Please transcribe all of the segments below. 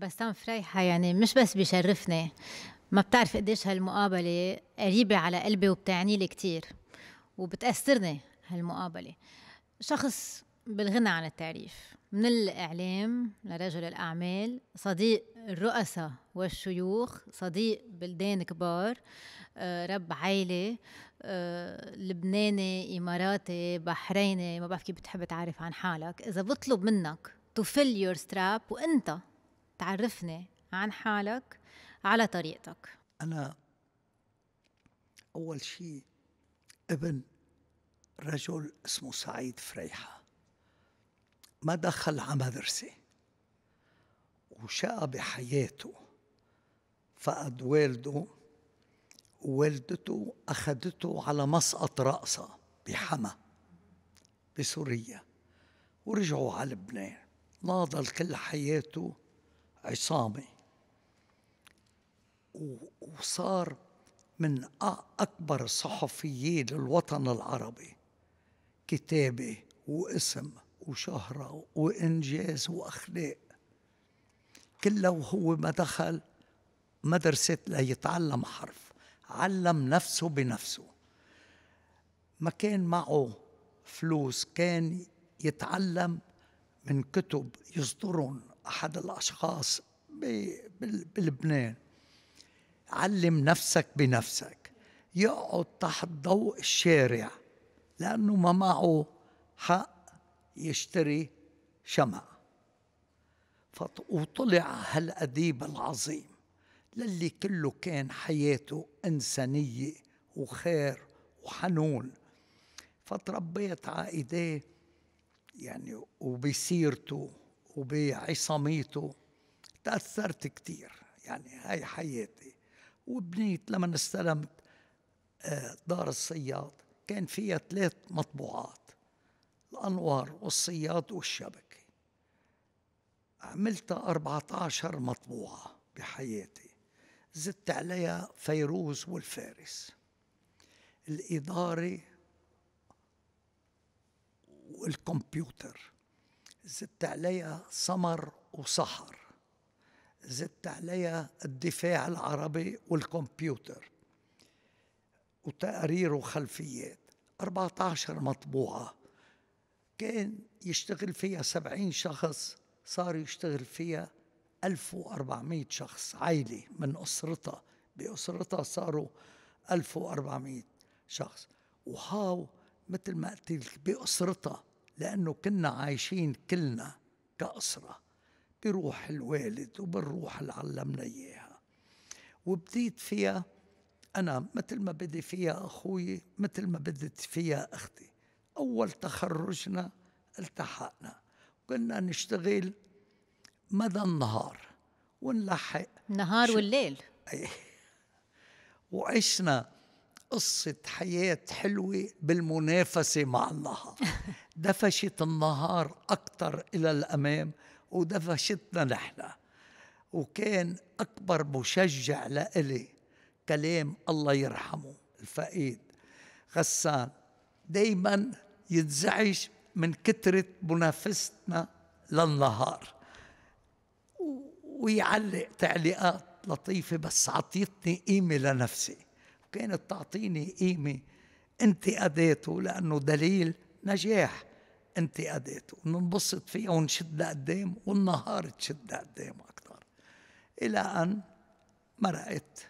بسام فريحة يعني مش بس بيشرفني ما بتعرف قديش هالمقابلة قريبة على قلبي وبتعني لي كتير وبتأثرني هالمقابلة شخص بالغنى عن التعريف من الإعلام لرجل الأعمال صديق الرؤساء والشيوخ صديق بلدان كبار آه، رب عائلة آه، لبناني إماراتي بحريني ما بعرف كيف بتحب تعرف عن حالك إذا بطلب منك to fill your strap وأنت تعرفني عن حالك على طريقتك أنا أول شيء ابن رجل اسمه سعيد فريحة ما دخل على مدرسة وشقى بحياته فقد والده ووالدته أخذته على مسقط رأسة بحما بسوريا ورجعوا على لبنان ناضل كل حياته عصامي وصار من أكبر صحفيي للوطن العربي كتابة واسم وشهرة وإنجاز وأخلاق كله وهو ما دخل مدرسة ليتعلم حرف علم نفسه بنفسه ما كان معه فلوس كان يتعلم من كتب يصدرون أحد الأشخاص بلبنان علم نفسك بنفسك يقعد تحت ضوء الشارع لأنه ما معه حق يشتري شمع وطلع هالأديب العظيم للي كله كان حياته إنسانية وخير وحنون فتربيت على إيديه يعني وبسيرته وبعصاميته تأثرت كثير يعني هاي حياتي وبنيت لما استلمت آه، دار الصياد كان فيها ثلاث مطبوعات الأنوار والصياد والشبكة عملتها 14 مطبوعة بحياتي زدت عليها فيروز والفارس الإداري والكمبيوتر زدت عليها سمر وصحر زدت عليها الدفاع العربي والكمبيوتر وتقارير وخلفيات 14 مطبوعة كان يشتغل فيها 70 شخص صار يشتغل فيها 1400 شخص عائلة من أسرتها بأسرتها صاروا 1400 شخص وهاو مثل ما قلت لك بأسرتها لأنه كنا عايشين كلنا كأسرة بروح الوالد وبالروح اللي علمنا إياها وبديت فيها أنا مثل ما بدي فيها أخوي مثل ما بدت فيها أختي أول تخرجنا التحقنا كنا نشتغل مدى النهار ونلحق النهار ش... والليل إيه. وعشنا قصة حياة حلوة بالمنافسة مع النهار دفشت النهار أكثر إلى الأمام ودفشتنا نحن وكان أكبر مشجع لإلي كلام الله يرحمه الفقيد غسان دايما ينزعج من كثرة منافستنا للنهار ويعلق تعليقات لطيفة بس عطيتني قيمة لنفسي وكانت تعطيني قيمة انتقاداته لأنه دليل نجاح انتقادات وننبسط فيها ونشد لقدام والنهار تشد لقدام أكثر إلى أن مرقت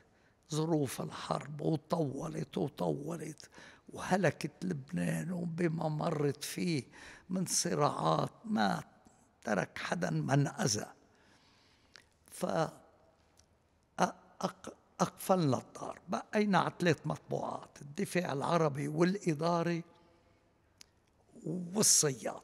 ظروف الحرب وطولت وطولت وهلكت لبنان وبما مرت فيه من صراعات ما ترك حدا من ف أقفلنا الدار بقينا على ثلاث مطبوعات الدفاع العربي والإداري والصياد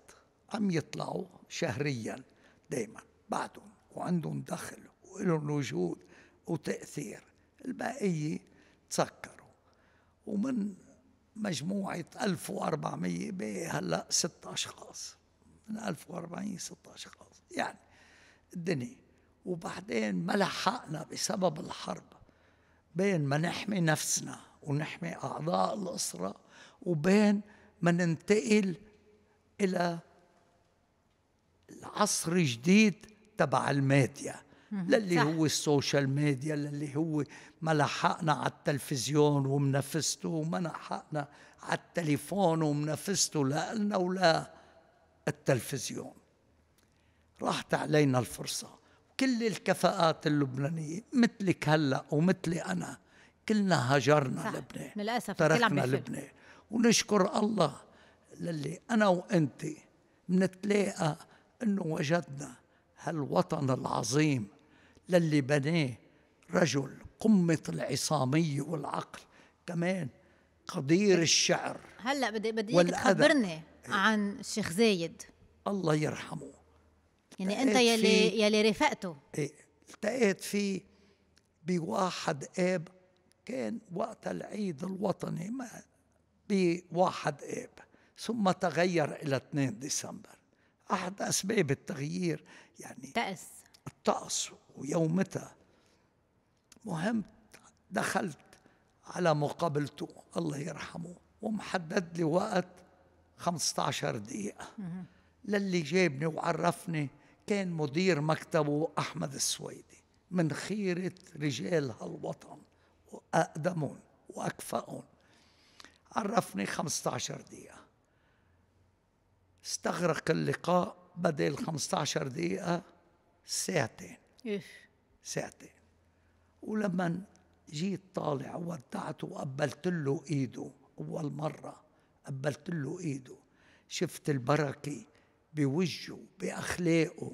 عم يطلعوا شهريا دايما بعدهم وعندهم دخل ولهم وجود وتأثير الباقية تسكروا ومن مجموعة 1400 بقي هلا ست أشخاص من 1400 ست أشخاص يعني الدنيا وبعدين ما لحقنا بسبب الحرب بين ما نحمي نفسنا ونحمي أعضاء الأسرة وبين ما ننتقل إلى العصر الجديد تبع الميديا للي هو السوشيال ميديا للي هو ما لحقنا على التلفزيون ومنافسته وما لحقنا على التليفون ومنافسته لا لنا ولا التلفزيون راحت علينا الفرصة كل الكفاءات اللبنانية مثلك هلأ ومثلي أنا كلنا هجرنا لبنان للأسف تركنا لبنان ونشكر الله للي أنا وأنت منتلاقى أنه وجدنا هالوطن العظيم للي بناه رجل قمة العصامية والعقل كمان قدير الشعر هلا بدي بدي تخبرني عن الشيخ زايد الله يرحمه يعني انت يلي يلي رفقته ايه التقيت فيه بواحد اب كان وقت العيد الوطني ما بواحد آب ثم تغير إلى 2 ديسمبر أحد أسباب التغيير يعني الطقس الطقس ويومتها مهم دخلت على مقابلته الله يرحمه ومحدد لي وقت 15 دقيقة للي جابني وعرفني كان مدير مكتبه أحمد السويدي من خيرة رجال هالوطن وأقدمهم وأكفأهم عرفني 15 دقيقة استغرق اللقاء بدل 15 دقيقة ساعتين ساعتين ولما جيت طالع ودعته وقبلت له ايده اول مرة قبلت له ايده شفت البركة بوجهه بأخلاقه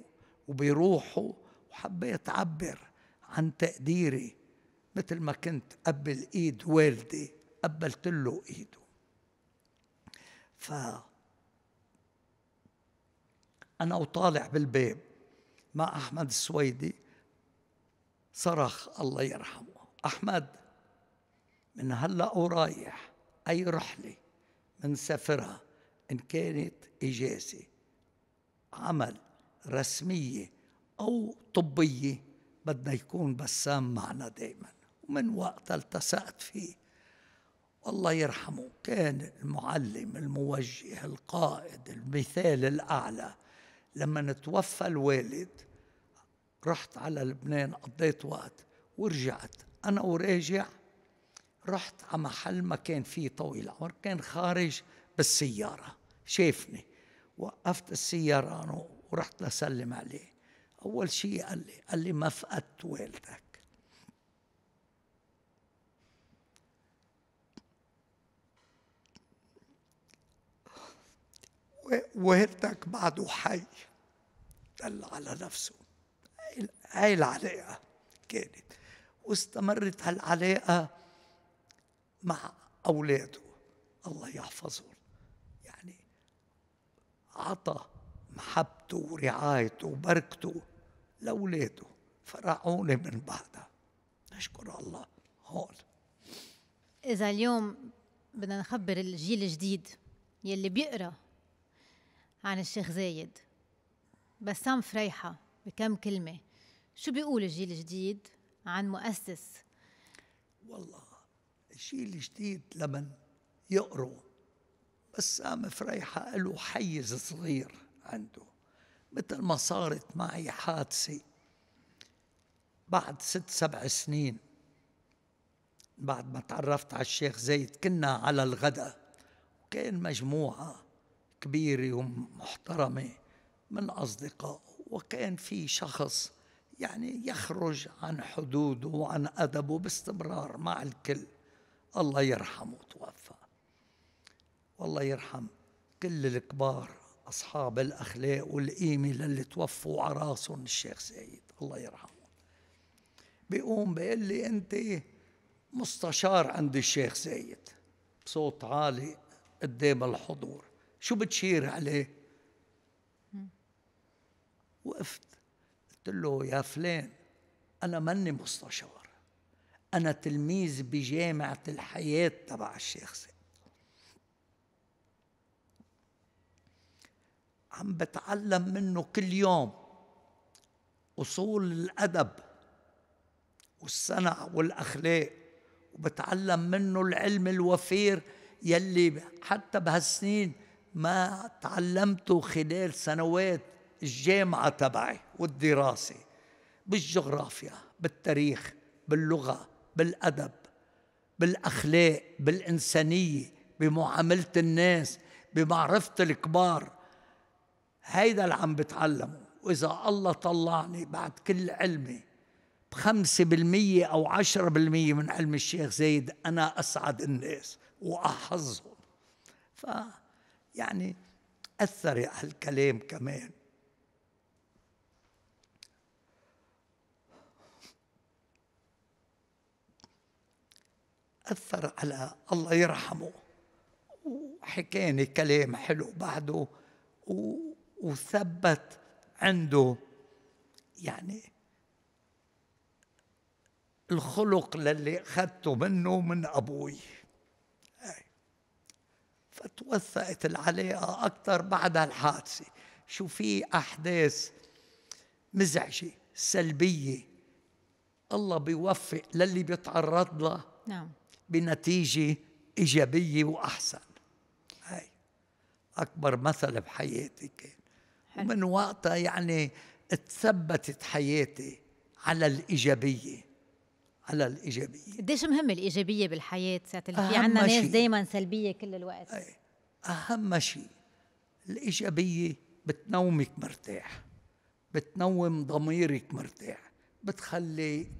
وبروحه وحبيت أعبر عن تقديري مثل ما كنت قبل إيد والدي قبلت له ايده ف انا وطالع بالباب مع احمد السويدي صرخ الله يرحمه احمد من هلا ورايح اي رحله منسافرها ان كانت اجازه عمل رسميه او طبيه بدنا يكون بسام معنا دائما ومن وقتها التصقت فيه الله يرحمه كان المعلم الموجه القائد المثال الأعلى لما توفى الوالد رحت على لبنان قضيت وقت ورجعت أنا وراجع رحت على محل ما كان فيه طويل العمر كان خارج بالسيارة شافني وقفت السيارة ورحت لسلم عليه أول شيء قال لي قال لي ما فقدت والدك ويردك بعده حي دل على نفسه هاي العلاقة كانت واستمرت هالعلاقة مع أولاده الله يحفظهم يعني عطى محبته ورعايته وبركته لأولاده فرعوني من بعدها نشكر الله هون إذا اليوم بدنا نخبر الجيل الجديد يلي بيقرا عن الشيخ زايد بسام فريحة بكم كلمة شو بيقول الجيل الجديد عن مؤسس والله الجيل الجديد لمن يقروا بسام فريحة له حيز صغير عنده مثل ما صارت معي حادثة بعد ست سبع سنين بعد ما تعرفت على الشيخ زايد كنا على الغداء وكان مجموعة كبيرة ومحترمة من أصدقائه وكان في شخص يعني يخرج عن حدوده وعن أدبه باستمرار مع الكل الله يرحمه توفى والله يرحم كل الكبار أصحاب الأخلاق والقيمة للي توفوا على راسهم الشيخ سعيد الله يرحمه بيقوم بيقول لي أنت مستشار عند الشيخ سعيد بصوت عالي قدام الحضور شو بتشير عليه وقفت قلت له يا فلان أنا ماني مستشار أنا تلميذ بجامعة الحياة تبع الشيخ سعد عم بتعلم منه كل يوم أصول الأدب والصنع والأخلاق وبتعلم منه العلم الوفير يلي حتى بهالسنين ما تعلمته خلال سنوات الجامعة تبعي والدراسة بالجغرافيا بالتاريخ باللغة بالأدب بالأخلاق بالإنسانية بمعاملة الناس بمعرفة الكبار هيدا اللي عم بتعلمه وإذا الله طلعني بعد كل علمي بخمسة بالمية أو عشرة بالمية من علم الشيخ زايد أنا أسعد الناس وأحظهم فأ يعني أثر على الكلام كمان أثر على الله يرحمه وحكاني كلام حلو بعده وثبت عنده يعني الخلق للي أخذته منه من أبوي فتوثقت العلاقة أكثر بعد الحادثة شو في أحداث مزعجة سلبية الله بيوفق للي بيتعرض له نعم. بنتيجة إيجابية وأحسن هاي أكبر مثل بحياتي كان ومن وقتها يعني تثبتت حياتي على الإيجابية على الايجابيه قديش مهمه الايجابيه بالحياه ساعه في عندنا ناس دائما سلبيه كل الوقت أي. اهم شيء الايجابيه بتنومك مرتاح بتنوم ضميرك مرتاح بتخليك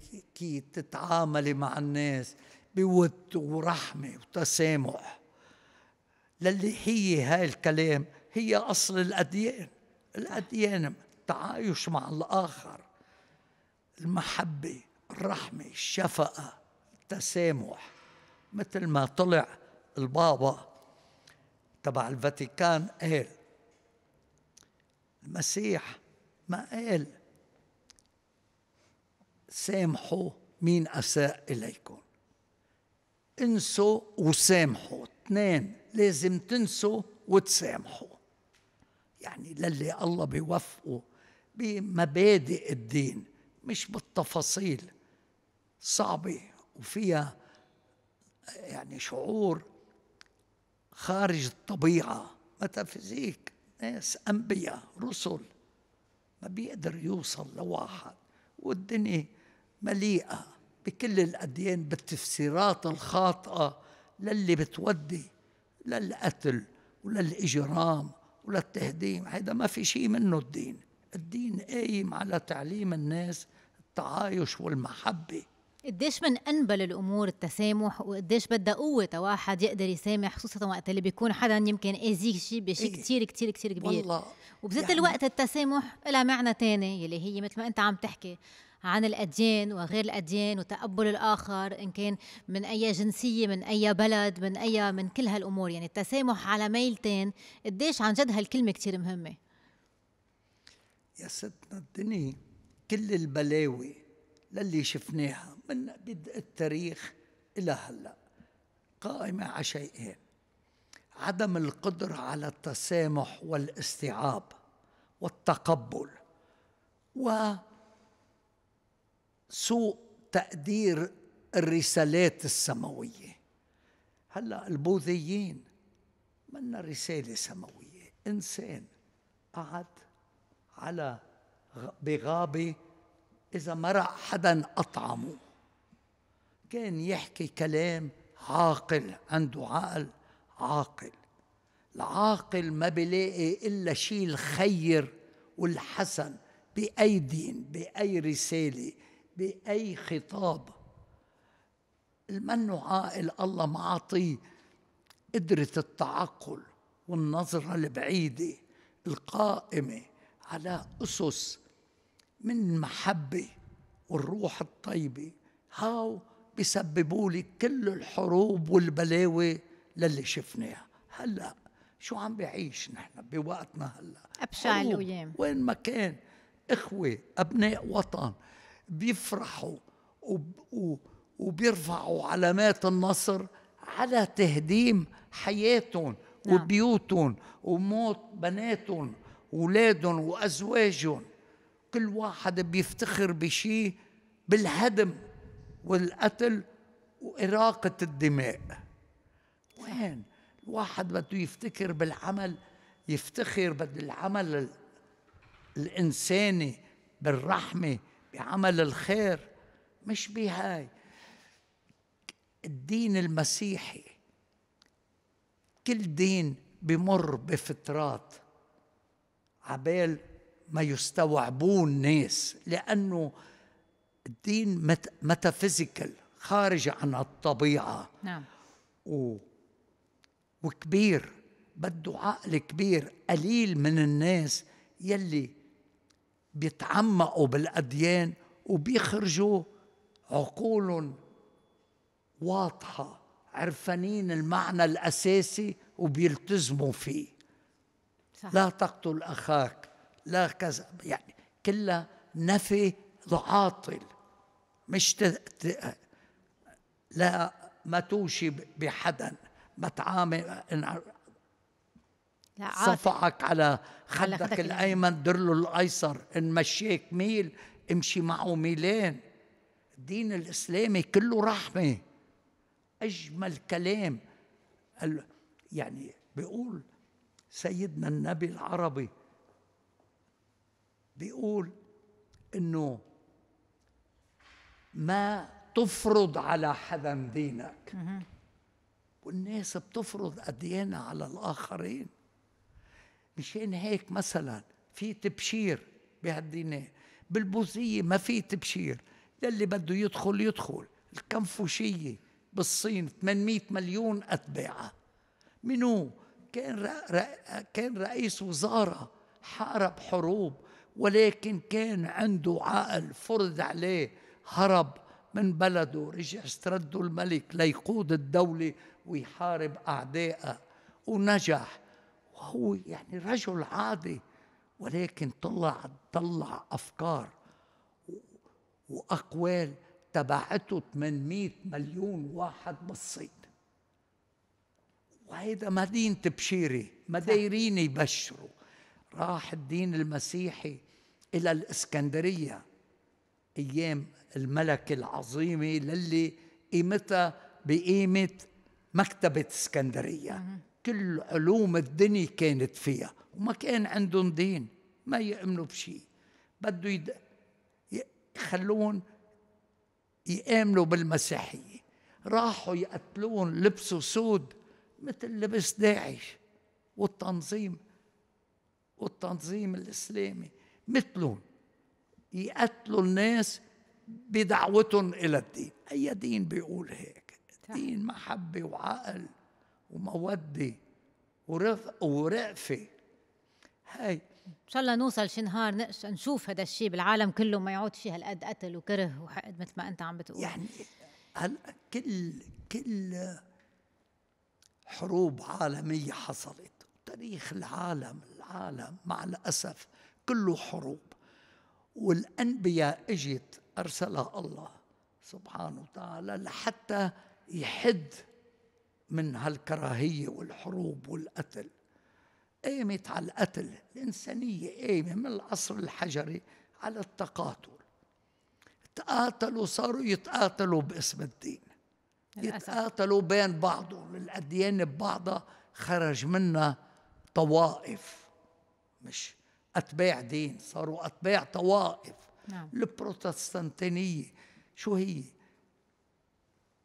تتعاملي مع الناس بود ورحمه وتسامح للي هي هاي الكلام هي اصل الاديان الاديان التعايش مع الاخر المحبه الرحمة الشفقة التسامح مثل ما طلع البابا تبع الفاتيكان قال المسيح ما قال سامحوا مين أساء إليكم انسوا وسامحوا اثنين لازم تنسوا وتسامحوا يعني للي الله بيوفقه بمبادئ الدين مش بالتفاصيل صعبة وفيها يعني شعور خارج الطبيعة ميتافيزيك ناس أنبياء رسل ما بيقدر يوصل لواحد والدنيا مليئة بكل الأديان بالتفسيرات الخاطئة للي بتودي للقتل وللإجرام وللتهديم هيدا ما في شيء منه الدين الدين قايم على تعليم الناس التعايش والمحبه قديش من انبل الامور التسامح وقديش بدها قوه واحد يقدر يسامح خصوصا وقت اللي بيكون حدا يمكن اذيك شيء بشيء إيه. كثير كثير كثير كبير والله وبذات يعني الوقت التسامح لها معنى ثاني يلي هي مثل ما انت عم تحكي عن الأديان وغير الأديان وتقبل الآخر إن كان من أي جنسية من أي بلد من أي من كل هالأمور يعني التسامح على ميلتين قديش عن جد هالكلمة كثير مهمة يا ستنا الدنيا كل البلاوي للي شفناها من بدء التاريخ إلى هلأ قائمة على شيئين عدم القدرة على التسامح والاستيعاب والتقبل وسوء تقدير الرسالات السماوية هلا البوذيين منا رسالة سماوية إنسان قعد على بغابة إذا مرق حدا أطعمه كان يحكي كلام عاقل عنده عقل عاقل العاقل ما بيلاقي إلا شيء الخير والحسن بأي دين بأي رسالة بأي خطاب المنه عاقل الله معطيه قدرة التعقل والنظرة البعيدة القائمة على أسس من المحبة والروح الطيبة هاو بيسببوا لي كل الحروب والبلاوي للي شفناها هلا شو عم بيعيش نحن بوقتنا هلا ابشع الايام وين ما كان اخوه ابناء وطن بيفرحوا وب... و... وبيرفعوا علامات النصر على تهديم حياتهم نعم. وبيوتهم وموت بناتهم اولادهم وازواجهم كل واحد بيفتخر بشيء بالهدم والقتل وإراقة الدماء وين الواحد بده يفتكر بالعمل يفتخر بالعمل الإنساني بالرحمة بعمل الخير مش بهاي الدين المسيحي كل دين بمر بفترات عبال ما يستوعبوه الناس لأنه الدين مت ميتافيزيكال خارج عن الطبيعة نعم و وكبير بده عقل كبير قليل من الناس يلي بيتعمقوا بالأديان وبيخرجوا عقولهم واضحة عرفانين المعنى الأساسي وبيلتزموا فيه صح. لا تقتل أخاك لا كذا يعني كلها نفي عاطل مش ت... ت... لا ما توشي بحدا ما تعامل لا صفعك على خدك, الايمن در له الايسر ان مشيك ميل امشي معه ميلين الدين الاسلامي كله رحمه اجمل كلام يعني بيقول سيدنا النبي العربي بيقول انه ما تفرض على حدا دينك والناس بتفرض أديانها على الآخرين مشان هيك مثلا في تبشير بهالدينات بالبوذية ما في تبشير يلي بده يدخل يدخل الكنفوشية بالصين 800 مليون أتباعها منو كان كان رئيس وزارة حارب حروب ولكن كان عنده عقل فرض عليه هرب من بلده رجع استرده الملك ليقود الدولة ويحارب أعدائه ونجح وهو يعني رجل عادي ولكن طلع طلع أفكار وأقوال تبعته 800 مليون واحد بالصين وهيدا مدينة بشيري ما دايرين يبشروا راح الدين المسيحي إلى الإسكندرية أيام الملكة العظيمة للي قيمتها بقيمة مكتبة اسكندرية كل علوم الدنيا كانت فيها وما كان عندهم دين ما يؤمنوا بشيء بده يد... يخلون يآمنوا بالمسيحية راحوا يقتلون لبسوا سود مثل لبس داعش والتنظيم والتنظيم الإسلامي مثلهم يقتلوا الناس بدعوتهم إلى الدين أي دين بيقول هيك دين محبة وعقل ومودة ورفق ورأفة هاي ان شاء الله نوصل شي نهار نشوف هذا الشيء بالعالم كله ما يعود شيء هالقد قتل وكره وحقد مثل ما انت عم بتقول يعني هلا كل كل حروب عالميه حصلت تاريخ العالم العالم مع الاسف كله حروب والانبياء اجت أرسلها الله سبحانه وتعالى لحتى يحد من هالكراهية والحروب والقتل قامت على القتل الإنسانية قامة من العصر الحجري على التقاتل تقاتلوا صاروا يتقاتلوا باسم الدين يتقاتلوا بين بعضهم الأديان ببعضها خرج منها طوائف مش أتباع دين صاروا أتباع طوائف نعم. البروتستانتينية شو هي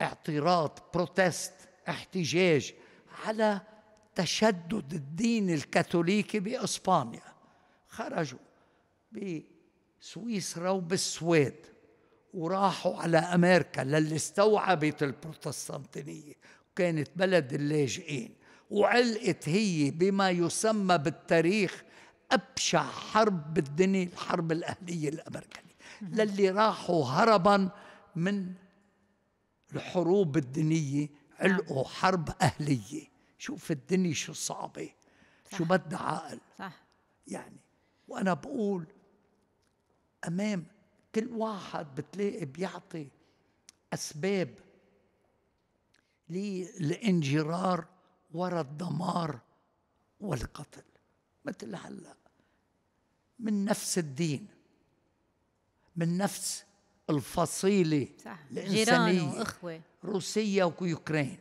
اعتراض بروتست احتجاج على تشدد الدين الكاثوليكي بإسبانيا خرجوا بسويسرا وبالسويد وراحوا على أمريكا للي استوعبت البروتستانتينية وكانت بلد اللاجئين وعلقت هي بما يسمى بالتاريخ أبشع حرب بالدنيا الحرب الأهلية الأمريكية للي راحوا هربا من الحروب الدينية علقوا حرب أهلية شوف الدنيا شو صعبة شو بدها عقل صح. يعني وأنا بقول أمام كل واحد بتلاقي بيعطي أسباب للانجرار وراء الدمار والقتل مثل هلا من نفس الدين من نفس الفصيلة صح. الإنسانية جيران وإخوة روسيا ويوكرين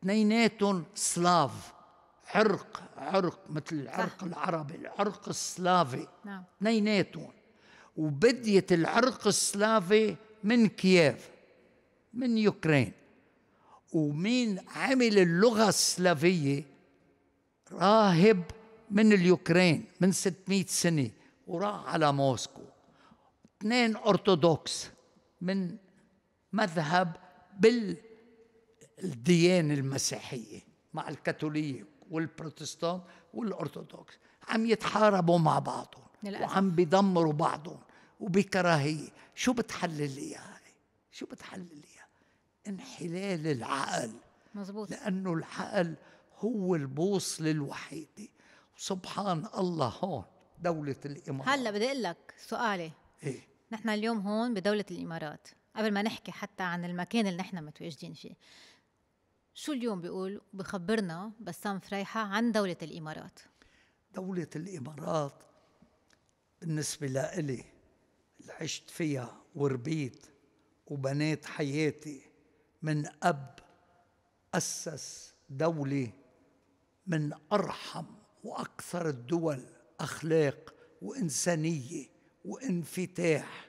اثنيناتهم سلاف عرق عرق مثل العرق صح. العربي العرق السلافي نعم اثنيناتهم وبديت العرق السلافي من كييف من يوكرين ومين عمل اللغة السلافية راهب من اليوكرين من 600 سنة وراح على موسكو اثنين أرثوذكس من مذهب بالديانة المسيحية مع الكاثوليك والبروتستانت والأرثوذكس عم يتحاربوا مع بعضهم للأسف. وعم بيدمروا بعضهم وبكراهية شو بتحلل إياها هاي شو بتحلل لي انحلال العقل مزبوط. لأنه العقل هو البوصلة الوحيدة سبحان الله هون دولة الإمارات هلا بدي أقول لك سؤالي إيه؟ نحن اليوم هون بدولة الإمارات قبل ما نحكي حتى عن المكان اللي نحن متواجدين فيه شو اليوم بيقول بخبرنا بسام فريحة عن دولة الإمارات دولة الإمارات بالنسبة لإلي اللي عشت فيها وربيت وبنيت حياتي من أب أسس دولة من أرحم واكثر الدول اخلاق وانسانيه وانفتاح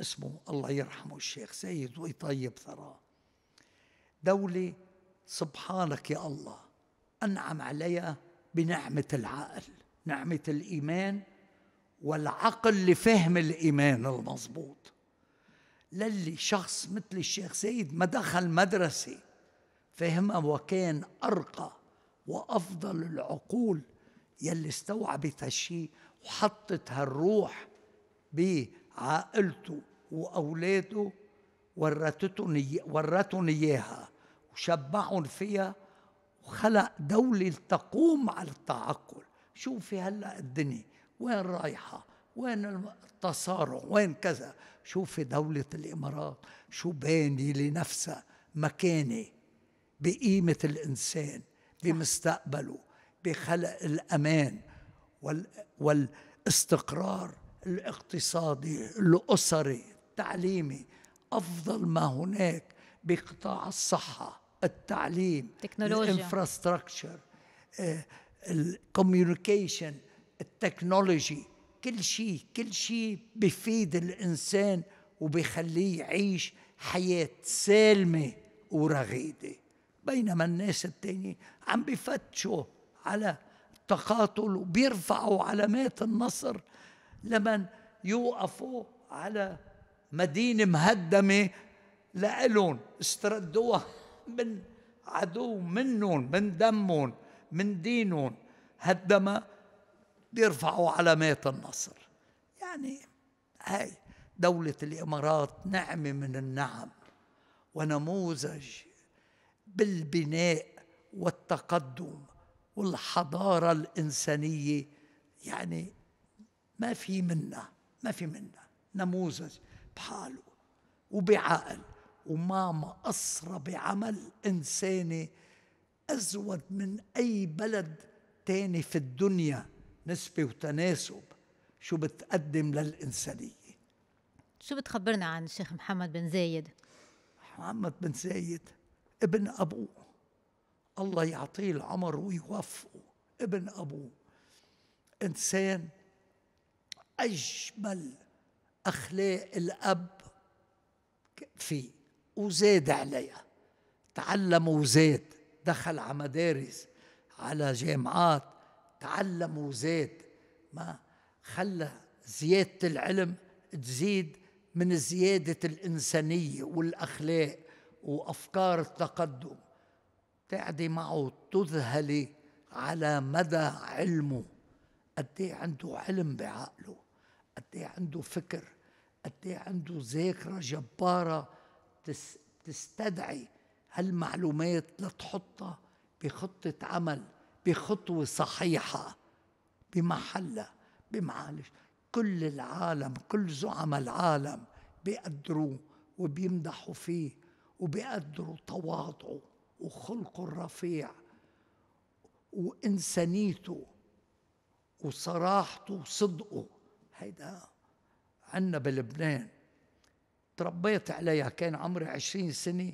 اسمه الله يرحمه الشيخ سيد ويطيب ثراه دوله سبحانك يا الله انعم عليها بنعمه العقل نعمه الايمان والعقل لفهم الايمان المضبوط للي شخص مثل الشيخ سيد ما دخل مدرسه فهمها وكان ارقى وافضل العقول يلي استوعبت هالشيء وحطت هالروح بعائلته واولاده ورثتهم ورتهم اياها وشبعهم فيها وخلق دولة تقوم على التعقل شوفي هلا الدنيا وين رايحة وين التصارع وين كذا شوفي دولة الإمارات شو باني لنفسها مكانة بقيمة الإنسان بمستقبله بخلق الأمان والاستقرار الاقتصادي الأسري التعليمي أفضل ما هناك بقطاع الصحة التعليم تكنولوجيا الانفراستراكشر آه، الكوميونيكيشن التكنولوجي كل شيء كل شيء بفيد الإنسان وبيخليه يعيش حياة سالمة ورغيدة بينما الناس التاني عم بيفتشوا على التقاتل وبيرفعوا علامات النصر لمن يوقفوا على مدينة مهدمة لألون استردوها من عدو منهم من دمهم من دينهم هدما بيرفعوا علامات النصر يعني هاي دولة الإمارات نعمة من النعم ونموذج بالبناء والتقدم والحضاره الانسانيه يعني ما في منا ما في منا نموذج بحاله وبعقل وماما قصر بعمل إنساني أزود من أي بلد تاني في الدنيا نسبة وتناسب شو بتقدم للإنسانية شو بتخبرنا عن الشيخ محمد بن زايد محمد بن زايد ابن أبوه الله يعطيه العمر ويوفقه ابن أبوه إنسان أجمل أخلاق الأب فيه وزاد عليها تعلم وزاد دخل على مدارس على جامعات تعلم وزاد ما خلى زيادة العلم تزيد من زيادة الإنسانية والأخلاق وأفكار التقدم تقعدي معه تذهلي على مدى علمه قد إيه عنده علم بعقله قد إيه عنده فكر قد إيه عنده ذاكرة جبارة تس تستدعي هالمعلومات لتحطها بخطة عمل بخطوة صحيحة بمحلها بمعالج كل العالم كل زعم العالم بيقدروه وبيمدحوا فيه وبقدروا تواضعه وخلقه الرفيع وإنسانيته وصراحته وصدقه هيدا عنا بلبنان تربيت عليها كان عمري عشرين سنة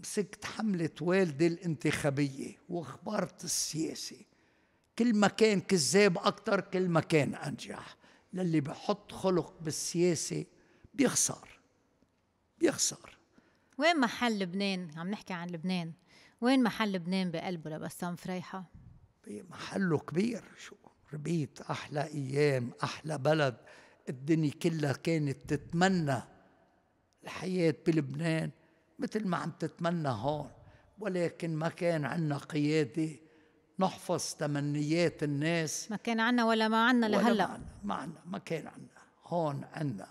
مسكت حملة والدي الانتخابية واخبرت السياسة كل ما كان كذاب أكتر كل ما كان أنجح للي بحط خلق بالسياسة بيخسر بيخسر وين محل لبنان عم نحكي عن لبنان وين محل لبنان بقلبه لبسام فريحة محله كبير شو ربيت أحلى أيام أحلى بلد الدنيا كلها كانت تتمنى الحياة بلبنان مثل ما عم تتمنى هون ولكن ما كان عنا قيادة نحفظ تمنيات الناس ما كان عنا ولا ما عنا لهلا ما عنا ما, عنا ما كان عنا هون عنا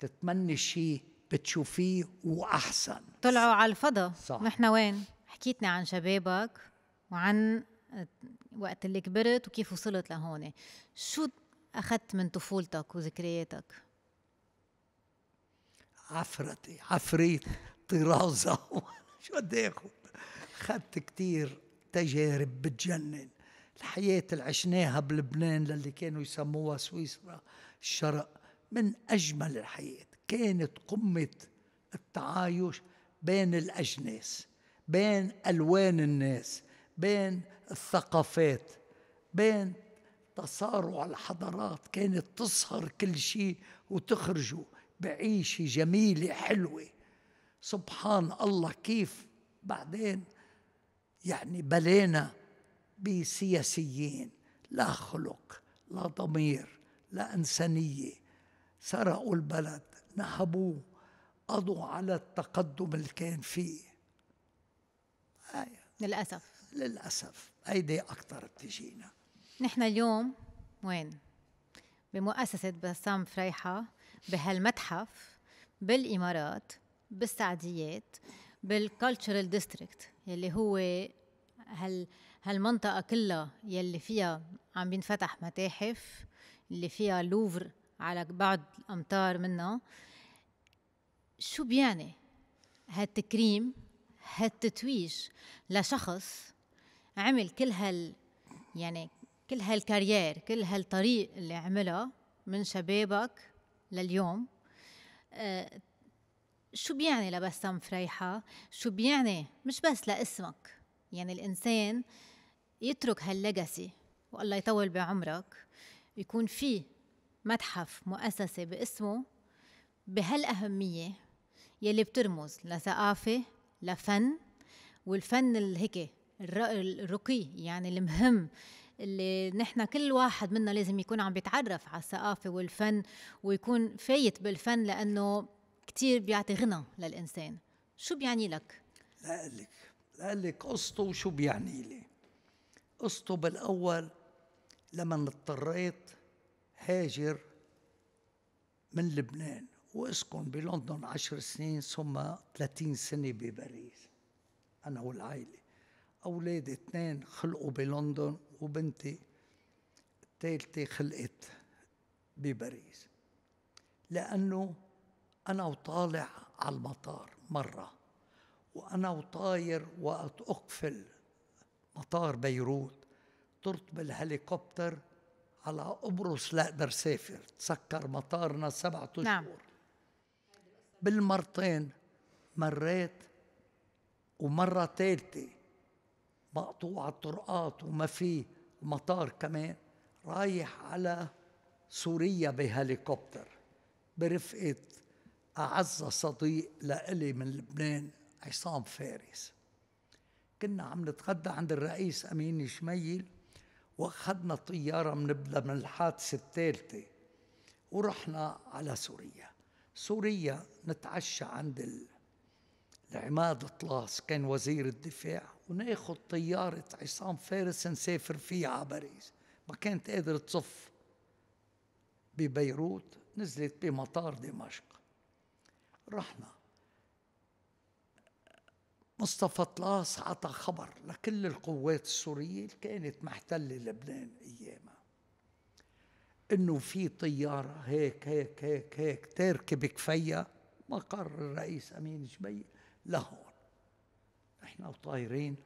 تتمني شيء بتشوفيه واحسن طلعوا على الفضاء صح نحن وين حكيتنا عن شبابك وعن وقت اللي كبرت وكيف وصلت لهون شو اخذت من طفولتك وذكرياتك عفرتي عفريت طرازه شو بدي اخذ إيه اخذت كثير تجارب بتجنن الحياة اللي عشناها بلبنان للي كانوا يسموها سويسرا الشرق من أجمل الحياة كانت قمة التعايش بين الأجناس بين ألوان الناس بين الثقافات بين تصارع الحضارات كانت تسهر كل شيء وتخرجوا بعيشة جميلة حلوة سبحان الله كيف بعدين يعني بلينا بسياسيين لا خلق لا ضمير لا إنسانية سرقوا البلد نهبوا قضوا على التقدم اللي كان فيه آية. للأسف للأسف أيدي أكتر بتجينا نحن اليوم وين؟ بمؤسسة بسام فريحة بهالمتحف بالإمارات بالسعديات بالكالتشرال ديستريكت يلي هو هال هالمنطقة كلها يلي فيها عم بينفتح متاحف اللي فيها لوفر على بعض أمتار منها شو بيعني هالتكريم هالتتويج لشخص عمل كل هال يعني كل هالكارير كل هالطريق اللي عملها من شبابك لليوم آه، شو بيعني لبسام فريحة شو بيعني مش بس لاسمك يعني الإنسان يترك هالليجاسي والله يطول بعمرك يكون في متحف مؤسسة باسمه بهالأهمية يلي بترمز لثقافة لفن والفن الهيك الرقي يعني المهم اللي نحن كل واحد منا لازم يكون عم بيتعرف على الثقافة والفن ويكون فايت بالفن لأنه كتير بيعطي غنى للإنسان شو بيعني لك؟ لا لك أقول لك قصته وشو بيعني لي قصته بالأول لما اضطريت هاجر من لبنان واسكن بلندن عشر سنين ثم 30 سنة بباريس أنا والعائلة أولادي اثنين خلقوا بلندن وبنتي الثالثة خلقت بباريس لأنه أنا وطالع على المطار مرة وأنا وطاير وقت أقفل مطار بيروت طرت بالهليكوبتر على قبرص لا اقدر سافر تسكر مطارنا سبعة نعم. اشهر نعم. بالمرتين مريت ومرة ثالثة مقطوع الطرقات وما في مطار كمان رايح على سوريا بهليكوبتر برفقة أعز صديق لإلي من لبنان عصام فارس كنا عم نتغدى عند الرئيس أمين شميل واخذنا طيارة من من الحادثة الثالثة ورحنا على سوريا سوريا نتعشى عند العماد طلاس كان وزير الدفاع وناخذ طيارة عصام فارس نسافر فيها على باريس ما كانت قادرة تصف ببيروت نزلت بمطار دمشق رحنا مصطفى طلاس عطى خبر لكل القوات السورية اللي كانت محتلة لبنان أيامها انه في طياره هيك هيك هيك هيك تركب كفيه مقر الرئيس امين شبيه لهون احنا طايرين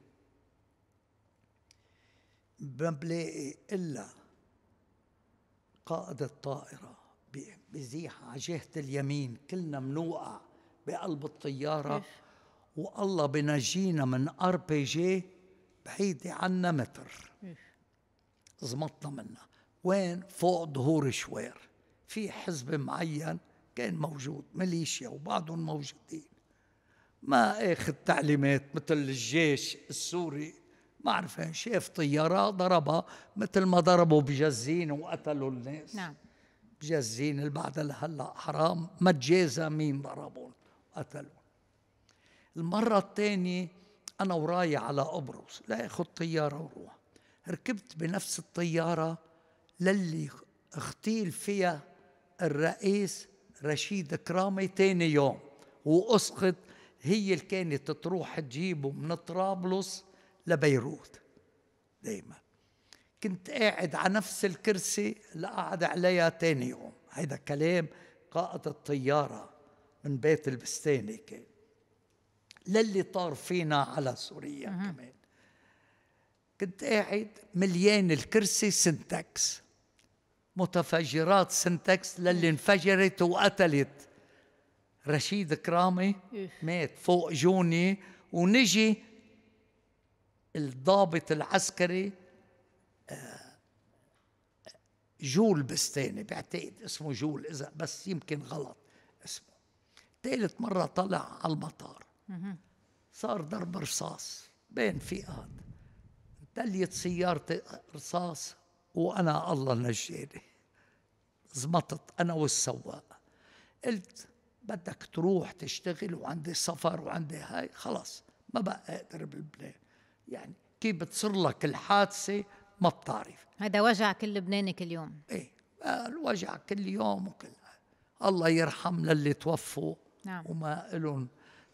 ما بلاقي الا قائد الطائره بزيح على جهه اليمين كلنا منوقع بقلب الطياره والله بنجينا من ار بي جي بعيده عنا متر زمطنا منها وين فوق ظهور شوير في حزب معين كان موجود ميليشيا وبعضهم موجودين ما اخذ تعليمات مثل الجيش السوري ما عرفان شاف طياره ضربها مثل ما ضربوا بجزين وقتلوا الناس نعم بجزين اللي بعدها لهلا حرام ما تجازى مين ضربهم قتلوا المره الثانيه انا وراي على قبرص لا اخذ طياره وروح ركبت بنفس الطياره للي اغتيل فيها الرئيس رشيد كرامي تاني يوم وأسقط هي اللي كانت تروح تجيبه من طرابلس لبيروت دايما كنت قاعد على نفس الكرسي اللي قعد عليها تاني يوم هيدا كلام قائد الطيارة من بيت البستاني كان للي طار فينا على سوريا كمان كنت قاعد مليان الكرسي سنتكس متفجرات سنتكس للي إيه. انفجرت وقتلت رشيد كرامي إيه. مات فوق جوني ونجي الضابط العسكري آه، جول بستاني بعتقد اسمه جول اذا بس يمكن غلط اسمه ثالث مرة طلع على المطار صار ضرب رصاص بين فئات تليت سيارتي رصاص وأنا الله نجاني زمطت أنا والسواق قلت بدك تروح تشتغل وعندي سفر وعندي هاي خلاص ما بقى أقدر بلبنان يعني كيف بتصير لك الحادثة ما بتعرف هذا وجع كل لبناني كل يوم ايه الوجع كل يوم وكل الله يرحم للي توفوا نعم. وما لهم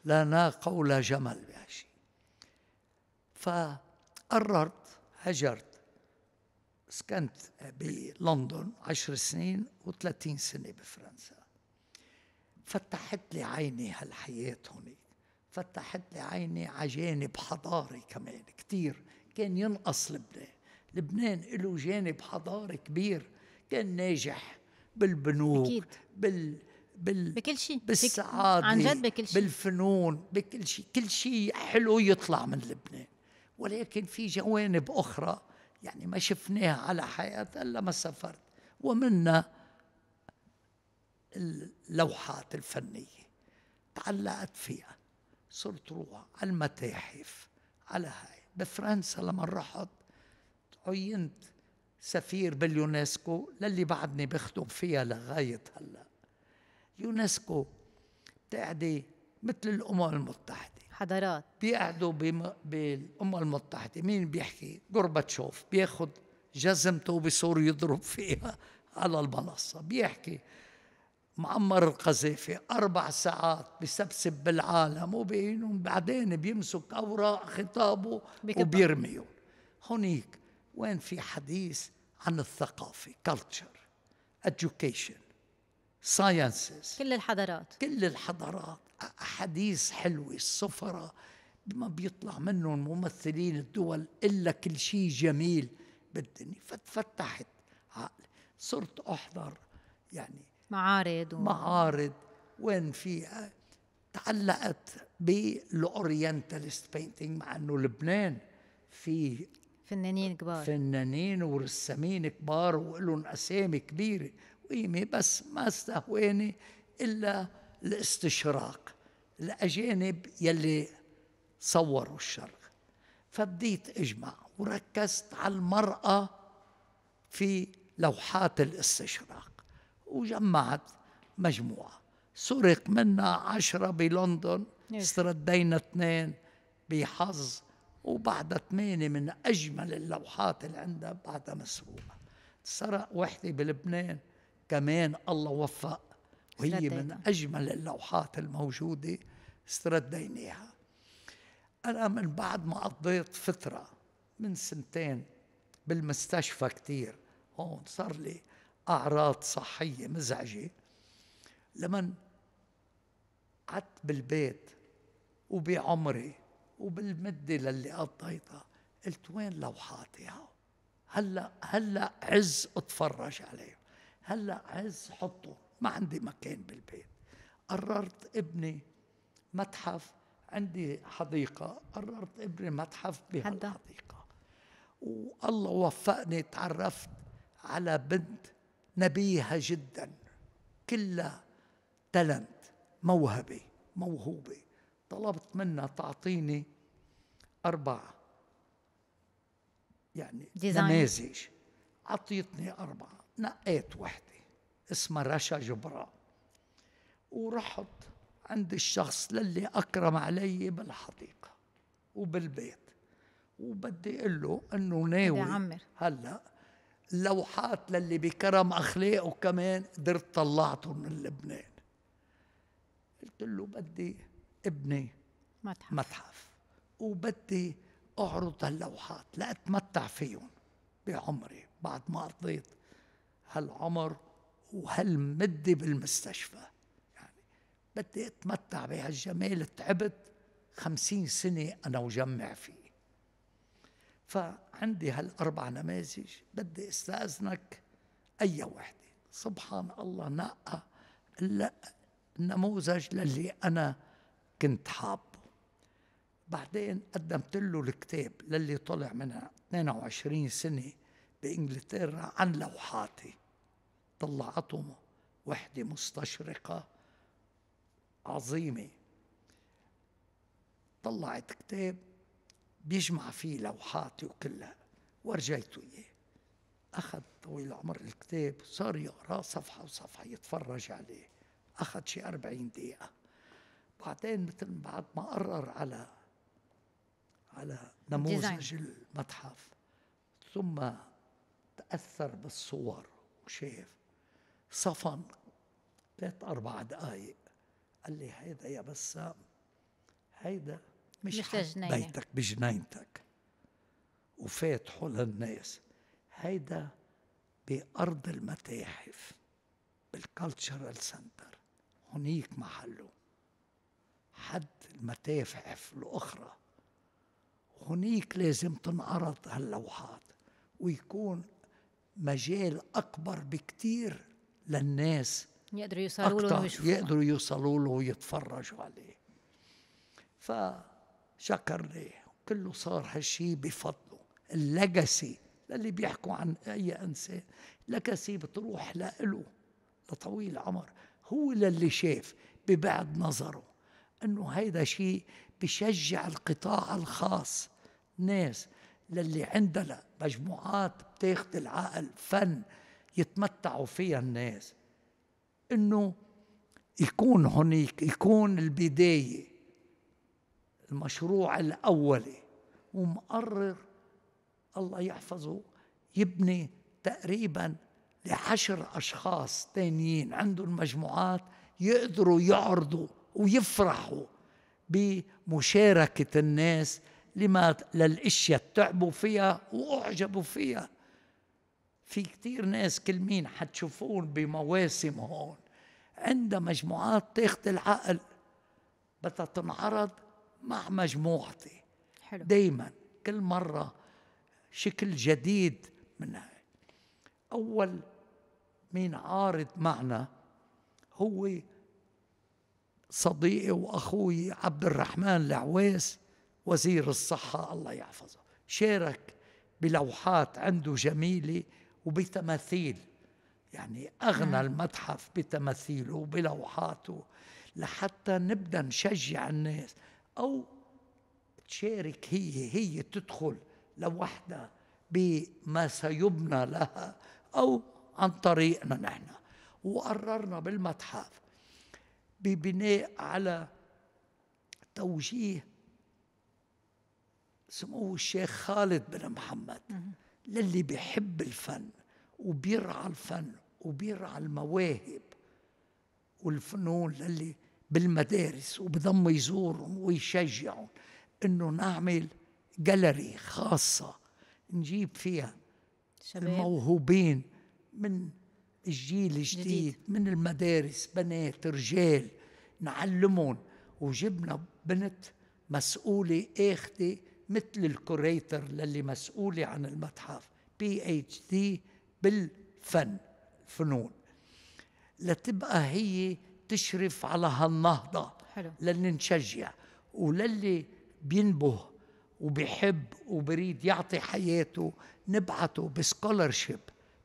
لا ناقة ولا جمل بهالشيء فقررت هجرت سكنت بلندن عشر سنين و30 سنة بفرنسا فتحت لي عيني هالحياة هناك فتحت لي عيني عجانب حضاري كمان كتير كان ينقص لبنان لبنان له جانب حضاري كبير كان ناجح بالبنوك أكيد. بال بال بكل شيء بالسعادة عن جد بكل شيء بالفنون بكل شيء كل شيء حلو يطلع من لبنان ولكن في جوانب أخرى يعني ما شفناها على حياتها إلا ما سافرت ومنا اللوحات الفنية تعلقت فيها صرت روح على المتاحف على هاي بفرنسا لما رحت عينت سفير باليونسكو للي بعدني بخدم فيها لغاية هلا اليونسكو بتقعدي مثل الأمم المتحدة حضارات بيقعدوا بالامم المتحده مين بيحكي غورباتشوف بياخذ جزمته وبصور يضرب فيها على المنصه بيحكي معمر القذافي أربع ساعات بسبسب بالعالم وبينهم بعدين بيمسك أوراق خطابه وبيرميهم هونيك وين في حديث عن الثقافة culture education sciences كل الحضارات كل الحضارات أحاديث حلوة السفرة ما بيطلع منه الممثلين الدول إلا كل شيء جميل بالدنيا فتفتحت عقلي صرت أحضر يعني معارض معارض وين في تعلقت بالاورينتالست بينتينج مع أنه لبنان في فنانين كبار فنانين ورسامين كبار ولهم أسامي كبيرة وقيمة بس ما استهواني إلا الاستشراق الأجانب يلي صوروا الشرق فبديت أجمع وركزت على المرأة في لوحات الاستشراق وجمعت مجموعة سرق منا عشرة بلندن استردينا اثنين بحظ وبعدها ثمانية من أجمل اللوحات اللي عندها بعدها مسروقة سرق وحدة بلبنان كمان الله وفق وهي من أجمل اللوحات الموجودة استرديناها أنا من بعد ما قضيت فترة من سنتين بالمستشفى كتير هون صار لي أعراض صحية مزعجة لمن قعدت بالبيت وبعمري وبالمدة للي قضيتها قلت وين لوحاتي هاو هلا هلا عز اتفرج عليه هلا عز حطه ما عندي مكان بالبيت قررت ابني متحف عندي حديقة قررت ابني متحف بهالحديقة والله وفقني تعرفت على بنت نبيهة جدا كلها تلنت موهبة موهوبة طلبت منها تعطيني أربع يعني ديزاين. نماذج أعطيتني أربعة نقيت وحدة اسمها رشا جبران ورحت عند الشخص للي أكرم علي بالحديقة وبالبيت وبدي أقول له أنه ناوي هلأ اللوحات للي بكرم أخلاقه كمان قدرت طلعته من لبنان قلت له بدي ابني متحف, متحف. وبدي أعرض هاللوحات لأتمتع فيهم بعمري بعد ما قضيت هالعمر وهالمدة بالمستشفى يعني بدي أتمتع بهالجمال تعبت خمسين سنة أنا وجمع فيه فعندي هالأربع نماذج بدي استأذنك أي وحدة سبحان الله نقى النموذج للي أنا كنت حابه بعدين قدمت له الكتاب للي طلع من 22 سنة بإنجلترا عن لوحاتي طلعتهم وحدة مستشرقة عظيمة طلعت كتاب بيجمع فيه لوحاتي وكلها ورجيته إياه أخذ طويل العمر الكتاب صار يقرأ صفحة وصفحة يتفرج عليه أخذ شي أربعين دقيقة بعدين مثل بعد ما قرر على على نموذج المتحف ثم تأثر بالصور وشاف صفن ثلاث أربع دقايق قال لي هيدا يا بسام هيدا مش, مش جنينة. بيتك بجنينتك وفاتحه للناس هيدا بأرض المتاحف بالكالتشرال سنتر هنيك محله حد المتاحف الأخرى هنيك لازم تنعرض هاللوحات ويكون مجال أكبر بكتير للناس يقدروا يوصلوا له ويشوفوا يقدروا يوصلوا له ويتفرجوا عليه فشكرني كله صار هالشيء بفضله اللجسي للي بيحكوا عن اي انسان لجسي بتروح لإله لطويل العمر هو للي شاف ببعد نظره انه هيدا شيء بشجع القطاع الخاص ناس للي عندها مجموعات بتاخد العقل فن يتمتعوا فيها الناس انه يكون هنيك يكون البداية المشروع الأولي ومقرر الله يحفظه يبني تقريبا لعشر أشخاص تانيين عندهم مجموعات يقدروا يعرضوا ويفرحوا بمشاركة الناس لما للأشياء تعبوا فيها وأعجبوا فيها في كثير ناس كلمين حتشوفون بمواسم هون عندها مجموعات تاخد العقل بدها تنعرض مع مجموعتي حلو. دايما كل مرة شكل جديد منها أول مين عارض معنا هو صديقي وأخوي عبد الرحمن العويس وزير الصحة الله يحفظه شارك بلوحات عنده جميله وبتماثيل يعني أغنى نعم. المتحف بتماثيله وبلوحاته لحتى نبدأ نشجع الناس أو تشارك هي هي تدخل لوحدها بما سيبنى لها أو عن طريقنا نحن وقررنا بالمتحف ببناء على توجيه سمو الشيخ خالد بن محمد للي بيحب الفن وبيرعى الفن وبيرعى المواهب والفنون للي بالمدارس وبضم يزورهم ويشجعهم انه نعمل جاليري خاصه نجيب فيها شباب. الموهوبين من الجيل الجديد من المدارس بنات رجال نعلمهم وجبنا بنت مسؤولة اخذة مثل الكوريتر للي مسؤولة عن المتحف بي اتش دي بالفن فنون لتبقى هي تشرف على هالنهضة حلو. نشجع وللي بينبه وبيحب وبريد يعطي حياته نبعته بسكولرشيب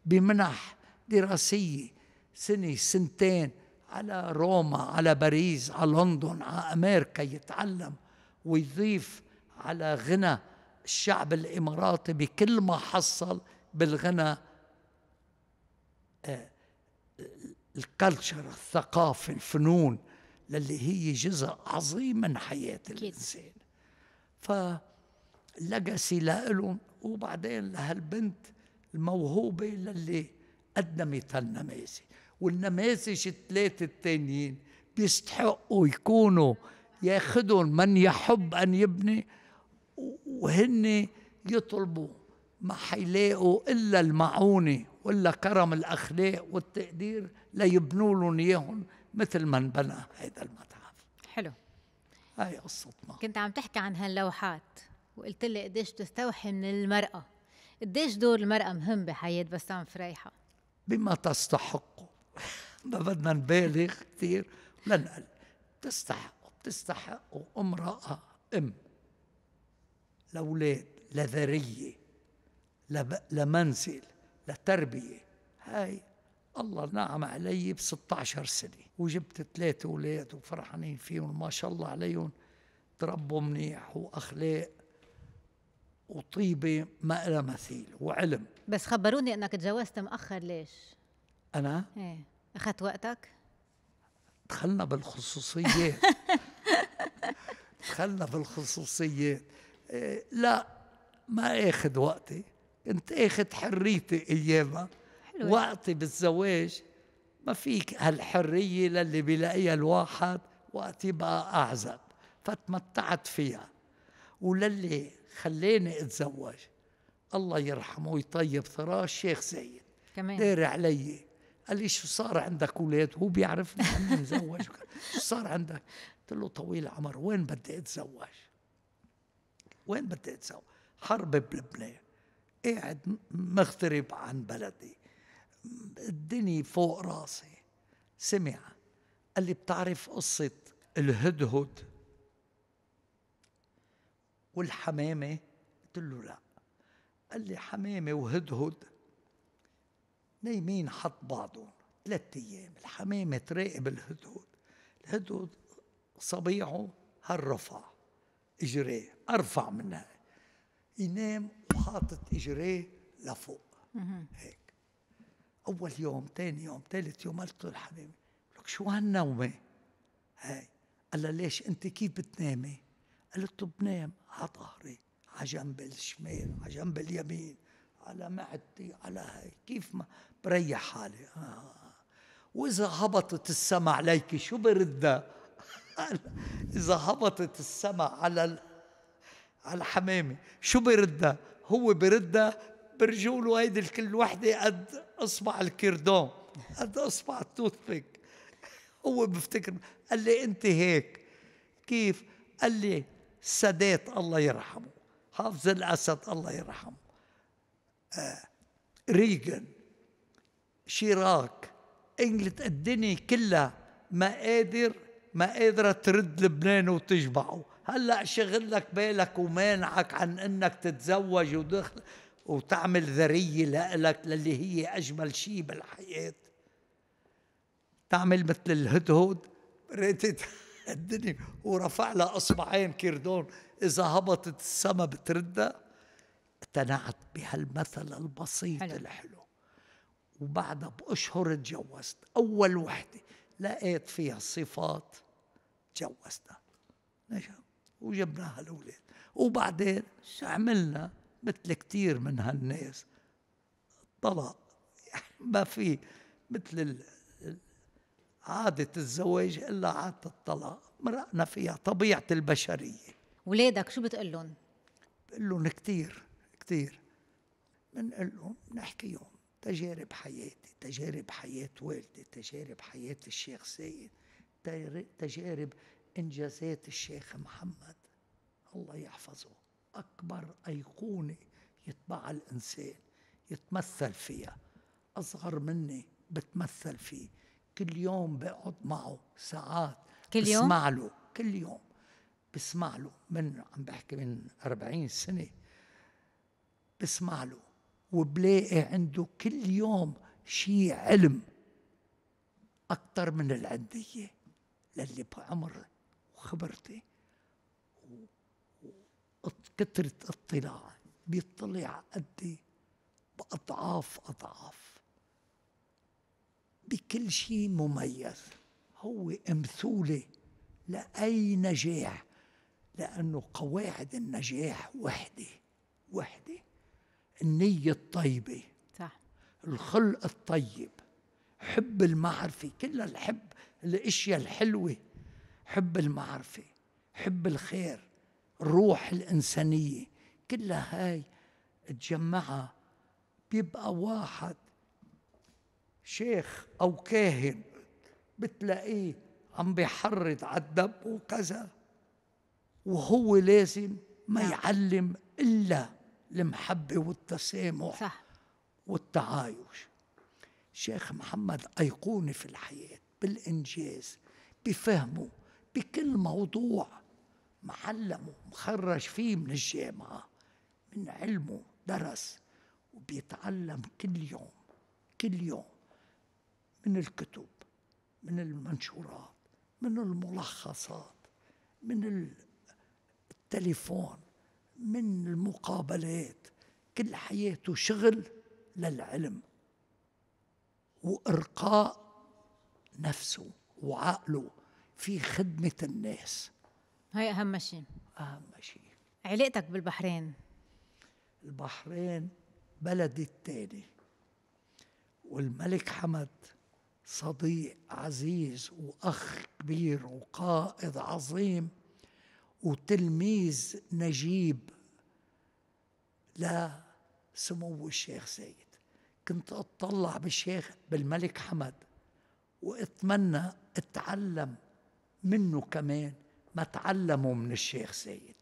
بمنح دراسية سنة سنتين على روما على باريس على لندن على أمريكا يتعلم ويضيف على غنى الشعب الإماراتي بكل ما حصل بالغنى آه، الكلتشر الثقافة الفنون اللي هي جزء عظيم من حياة الإنسان فلقسي لهم وبعدين لهالبنت الموهوبة اللي قدمت هالنماذج والنماذج الثلاثة التانيين بيستحقوا يكونوا ياخذهم من يحب أن يبني وهن يطلبوا ما حيلاقوا إلا المعونة ولا كرم الأخلاق والتقدير ليبنوا لهم إياهم مثل ما انبنى هذا المتحف حلو هاي قصتنا كنت عم تحكي عن هاللوحات وقلت لي قديش تستوحي من المرأة قديش دور المرأة مهم بحياة بسام فريحة بما تستحقه ما بدنا نبالغ كثير لنقل تستحق تستحق امرأة أم لأولاد لذرية لمنزل لتربية هاي الله نعم علي ب 16 سنة وجبت ثلاثة أولاد وفرحانين فيهم ما شاء الله عليهم تربوا منيح وأخلاق وطيبة ما لها مثيل وعلم بس خبروني أنك تجوزت مأخر ليش؟ أنا؟ ايه أخذت وقتك؟ دخلنا بالخصوصيات دخلنا بالخصوصيات إيه، لا ما اخذ وقتي كنت اخذ حريتي ايامها وقتي بالزواج ما فيك هالحرية للي بيلاقيها الواحد وقت يبقى أعزب فتمتعت فيها وللي خلاني اتزوج الله يرحمه ويطيب ثراه الشيخ زايد كمان دار علي قال لي شو صار عندك اولاد هو بيعرفني اني مزوج شو صار عندك قلت له طويل العمر وين بدي اتزوج وين بدي أتساوي حرب بلبنان قاعد مغترب عن بلدي الدنيا فوق راسي سمع قال لي بتعرف قصة الهدهد والحمامة قلت له لا قال لي حمامة وهدهد نايمين حط بعضهم ثلاثة أيام الحمامة تراقب الهدهد الهدهد صبيعه هالرفع إجريه ارفع منها ينام وحاطط اجريه لفوق هيك اول يوم ثاني يوم ثالث يوم قلت له الحمام لك شو هالنومه هاي قال لها ليش انت كيف بتنامي قلت له بنام على ظهري على جنب الشمال على جنب اليمين على معدتي على هاي كيف ما بريح حالي آه. واذا هبطت السما عليك شو بردها اذا هبطت السما على على الحمامة شو بردها هو بردها برجوله هيدي الكل وحده قد اصبع الكردون قد اصبع التوث بيك هو بفتكر قال لي انت هيك كيف قال لي السادات الله يرحمه حافظ الاسد الله يرحمه آه ريغن شيراك انجلت الدنيا كلها ما قادر ما قادره ترد لبنان وتجمعه هلا شغل لك بالك ومانعك عن انك تتزوج ودخل وتعمل ذرية لألك للي هي أجمل شيء بالحياة تعمل مثل الهدهد ريتت الدنيا ورفع لها اصبعين كردون اذا هبطت السما بتردها اقتنعت بهالمثل البسيط حلو. الحلو وبعدها باشهر تجوزت اول وحده لقيت فيها صفات تجوزتها نجم وجبناها الأولاد وبعدين عملنا مثل كثير من هالناس طلاق ما في مثل عادة الزواج إلا عادة الطلاق مرقنا فيها طبيعة البشرية ولادك شو بتقول لهم؟ بقول لهم كثير كثير بنقول لهم بنحكيهم تجارب حياتي تجارب حياة والدي تجارب حياة الشيخ سيد تجارب إنجازات الشيخ محمد الله يحفظه أكبر أيقونة يتبعها الإنسان يتمثل فيها أصغر مني بتمثل فيه كل يوم بقعد معه ساعات كل يوم؟ بسمع له كل يوم بسمع له من عم بحكي من 40 سنة بسمع له وبلاقي عنده كل يوم شيء علم أكثر من العندية للي بعمر وخبرتي وكثرة اطلاعي بيطلع قدي إيه؟ بأضعاف أضعاف بكل شيء مميز هو أمثولة لأي نجاح لأنه قواعد النجاح وحدة وحدة النية الطيبة صح الخلق الطيب حب المعرفة كل الحب الاشياء الحلوه حب المعرفة حب الخير الروح الإنسانية كلها هاي تجمعها بيبقى واحد شيخ أو كاهن بتلاقيه عم بيحرض على الدب وكذا وهو لازم ما نعم. يعلم إلا المحبة والتسامح صح. والتعايش شيخ محمد أيقونة في الحياة بالإنجاز بفهمه بكل موضوع معلمه مخرج فيه من الجامعة من علمه درس وبيتعلم كل يوم كل يوم من الكتب من المنشورات من الملخصات من التليفون من المقابلات كل حياته شغل للعلم وإرقاء نفسه وعقله في خدمة الناس هاي أهم شيء أهم شيء علاقتك بالبحرين البحرين بلدي التاني والملك حمد صديق عزيز وأخ كبير وقائد عظيم وتلميذ نجيب لسمو الشيخ سيد كنت أتطلع بالشيخ بالملك حمد وأتمنى أتعلم منه كمان ما تعلموا من الشيخ زايد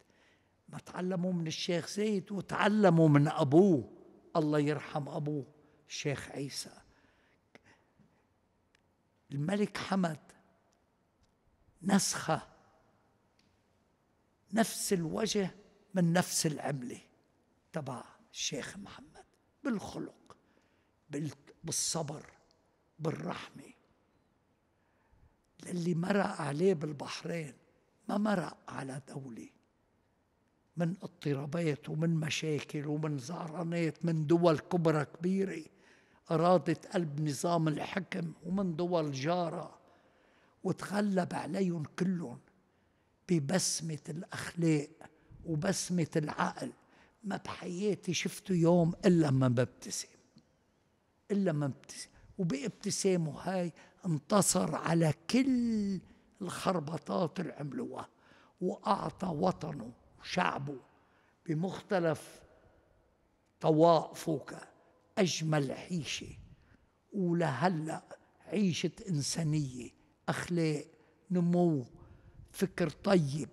ما تعلموا من الشيخ زايد وتعلموا من أبوه الله يرحم أبوه الشيخ عيسى الملك حمد نسخة نفس الوجه من نفس العملة تبع الشيخ محمد بالخلق بالصبر بالرحمه للي مرق عليه بالبحرين ما مرق على دولة من اضطرابات ومن مشاكل ومن زعرانات من دول كبرى كبيرة أرادت قلب نظام الحكم ومن دول جارة وتغلب عليهم كلهم ببسمة الأخلاق وبسمة العقل ما بحياتي شفته يوم إلا ما ببتسم إلا ما ببتسم وبابتسامه هاي انتصر على كل الخربطات اللي عملوها واعطى وطنه وشعبه بمختلف طوائفه اجمل عيشه ولهلا عيشه انسانيه اخلاق نمو فكر طيب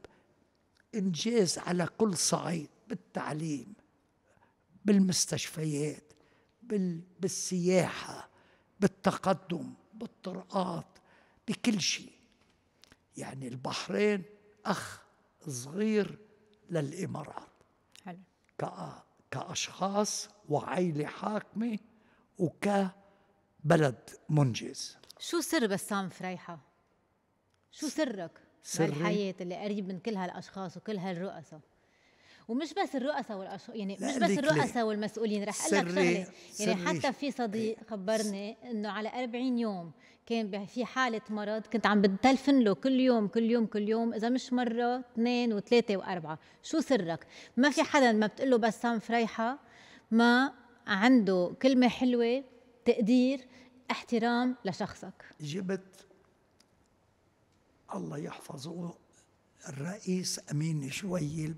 انجاز على كل صعيد بالتعليم بالمستشفيات بالسياحه بالتقدم بالطرقات بكل شيء يعني البحرين أخ صغير للإمارات حلو. كأشخاص وعيلة حاكمة وكبلد منجز شو سر بسام فريحة؟ شو سرك؟ سري؟ الحياة اللي قريب من كل هالأشخاص وكل هالرؤساء ومش بس الرؤساء والأش... يعني مش بس الرؤساء والمسؤولين رح اقول لك شغله يعني حتى في صديق إيه. خبرني انه على 40 يوم كان في حالة مرض كنت عم بتلفن له كل يوم كل يوم كل يوم إذا مش مرة اثنين وثلاثة وأربعة شو سرك؟ ما في حدا ما بتقول له بسام فريحة ما عنده كلمة حلوة تقدير احترام لشخصك جبت الله يحفظه الرئيس أمين شويل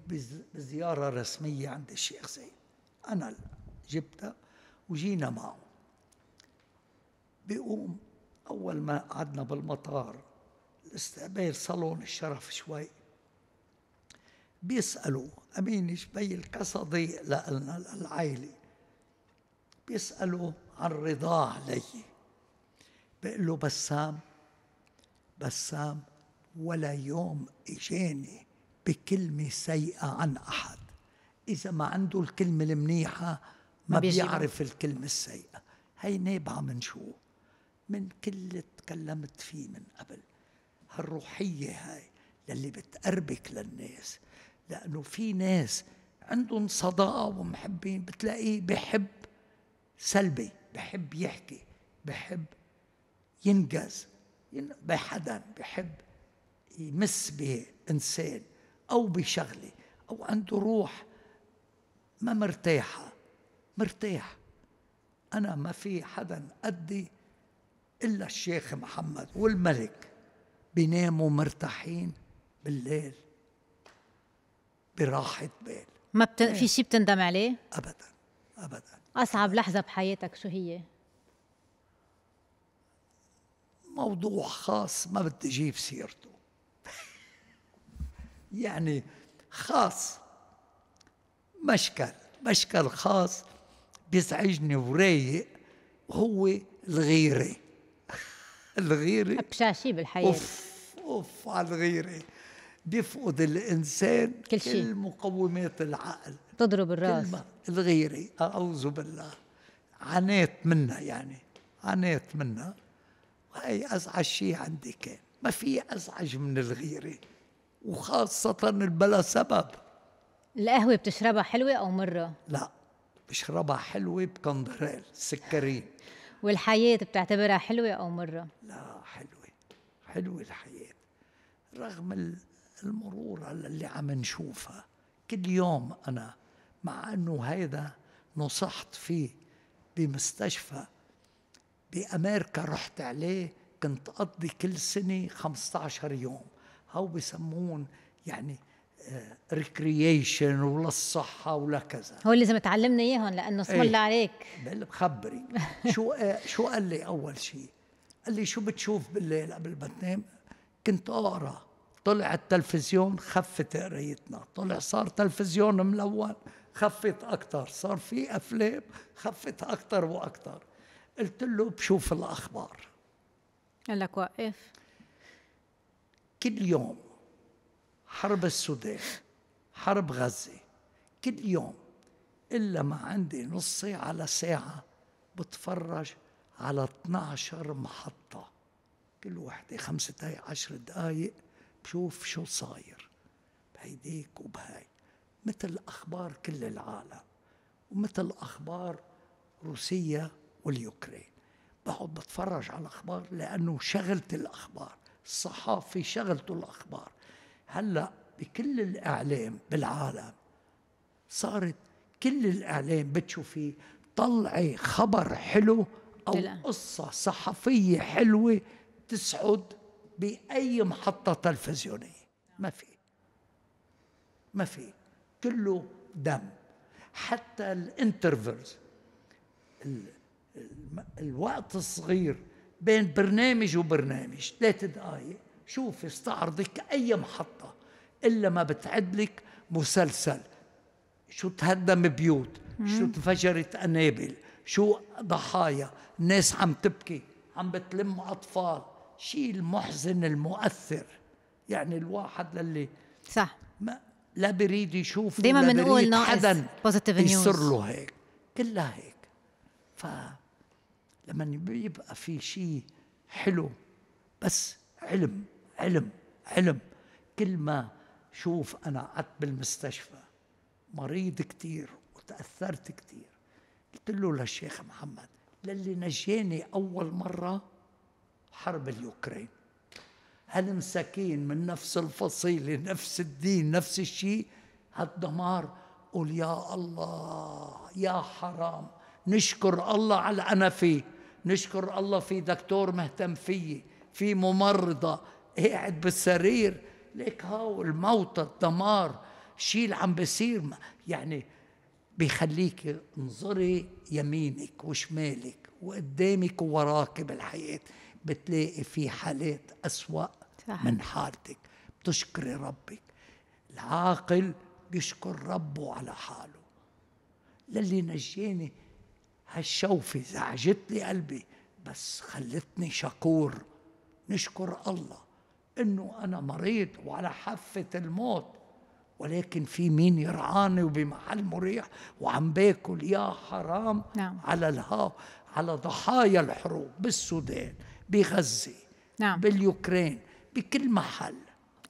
بزيارة رسمية عند الشيخ زيد أنا جبتها وجينا معه بيقوم أول ما قعدنا بالمطار الاستقبال صالون الشرف شوي بيسألوا أمين شبيل كصديق لنا للعائلة بيسألوا عن رضاه لي بيقول له بسام بسام ولا يوم اجاني بكلمه سيئه عن احد اذا ما عنده الكلمه المنيحه ما بيعرف الكلمه السيئه هي نابعه من شو من كل اللي تكلمت فيه من قبل هالروحيه هاي للي بتقربك للناس لانه في ناس عندهم صداقه ومحبين بتلاقيه بحب سلبي بحب يحكي بحب ينجز بحدا بحب يمس بإنسان أو بشغلة أو عنده روح ما مرتاحة مرتاح أنا ما في حدا قدي إلا الشيخ محمد والملك بيناموا مرتاحين بالليل براحة بال ما بت... في إيه. شيء بتندم عليه؟ أبدا أبدا أصعب لحظة بحياتك شو هي؟ موضوع خاص ما بدي أجيب سيرته يعني خاص مشكل مشكل خاص بيزعجني ورايق هو الغيرة الغيرة بشاشي بالحياة أوف أوف على الغيرة بيفقد الإنسان كل شيء كل مقومات العقل تضرب الراس الغيرة أعوذ بالله عانيت منها يعني عانيت منها وهي أزعج شيء عندي كان ما في أزعج من الغيرة وخاصة البلا سبب القهوة بتشربها حلوة أو مرة؟ لا بشربها حلوة بكندريل سكري والحياة بتعتبرها حلوة أو مرة؟ لا حلوة حلوة الحياة رغم المرور على اللي عم نشوفها كل يوم أنا مع أنه هيدا نصحت فيه بمستشفى بأمريكا رحت عليه كنت أقضي كل سنة 15 يوم هو بيسمون يعني ريكرييشن وللصحة ولكذا ولا كذا هو اللي لازم تعلمنا اياهم لانه اسم الله إيه. عليك بل بخبري شو آه، شو قال لي اول شيء قال لي شو بتشوف بالليل قبل ما تنام كنت اقرا طلع التلفزيون خفت قرايتنا طلع صار تلفزيون ملون خفت اكثر صار في افلام خفت اكثر واكثر قلت له بشوف الاخبار قال لك وقف كل يوم حرب السودان حرب غزة كل يوم إلا ما عندي نص ساعة على ساعة بتفرج على 12 محطة كل وحدة خمسة دقايق عشر دقايق بشوف شو صاير بهيديك وبهاي مثل أخبار كل العالم ومثل أخبار روسيا واليوكرين بقعد بتفرج على الأخبار لأنه شغلت الأخبار الصحافي شغلته الأخبار هلأ بكل الإعلام بالعالم صارت كل الإعلام بتشوفي طلعي خبر حلو أو لا. قصة صحفية حلوة تسعد بأي محطة تلفزيونية ما في ما في كله دم حتى الانترفيرز الوقت الصغير بين برنامج وبرنامج ثلاث دقائق شوف استعرضك أي محطة إلا ما بتعدلك مسلسل شو تهدم بيوت شو تفجرت قنابل شو ضحايا ناس عم تبكي عم بتلم أطفال شيء المحزن المؤثر يعني الواحد للي صح ما لا بريد يشوف دائما بنقول ناقص حدا يصير له هيك كلها هيك ف لما يبقى في شيء حلو بس علم علم علم كل ما شوف أنا قعدت بالمستشفى مريض كثير وتأثرت كثير قلت له للشيخ محمد للي نجاني أول مرة حرب اليوكرين هل مساكين من نفس الفصيلة نفس الدين نفس الشيء هالدمار قول يا الله يا حرام نشكر الله على أنا فيه نشكر الله في دكتور مهتم فيي في ممرضة قاعد بالسرير ليك هاو الموتى الدمار شيء اللي عم بيصير يعني بيخليك انظري يمينك وشمالك وقدامك ووراك بالحياة بتلاقي في حالات أسوأ صح. من حالتك بتشكري ربك العاقل بيشكر ربه على حاله للي نجاني هالشوفة زعجت لي قلبي بس خلتني شكور نشكر الله انه انا مريض وعلى حافة الموت ولكن في مين يرعاني وبمحل مريح وعم باكل يا حرام نعم. على الهاو على ضحايا الحروب بالسودان بغزة نعم. باليوكرين بكل محل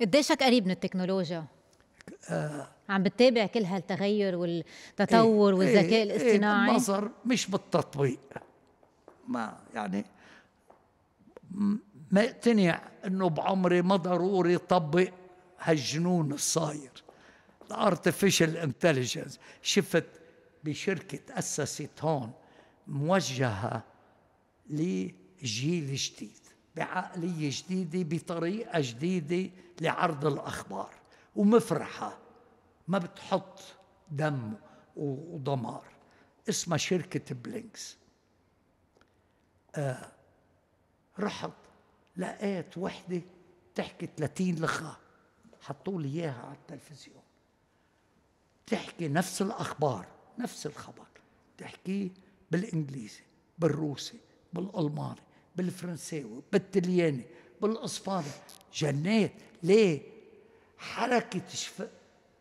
قديشك قريب من التكنولوجيا آه عم بتتابع كل هالتغير والتطور إيه, إيه، والذكاء إيه الاصطناعي إيه النظر مش بالتطبيق ما يعني ما اقتنع انه بعمري ما ضروري طبق هالجنون الصاير الارتفيشال انتليجنس شفت بشركه تأسست هون موجهه لجيل جديد بعقليه جديده بطريقه جديده لعرض الاخبار ومفرحة ما بتحط دم ودمار اسمها شركة بلينكس آه رحت لقيت وحدة تحكي 30 لغة حطوا لي إياها على التلفزيون تحكي نفس الأخبار نفس الخبر تحكيه بالإنجليزي بالروسي بالألماني بالفرنساوي بالطلياني بالإسباني جنيت ليه حركة شف...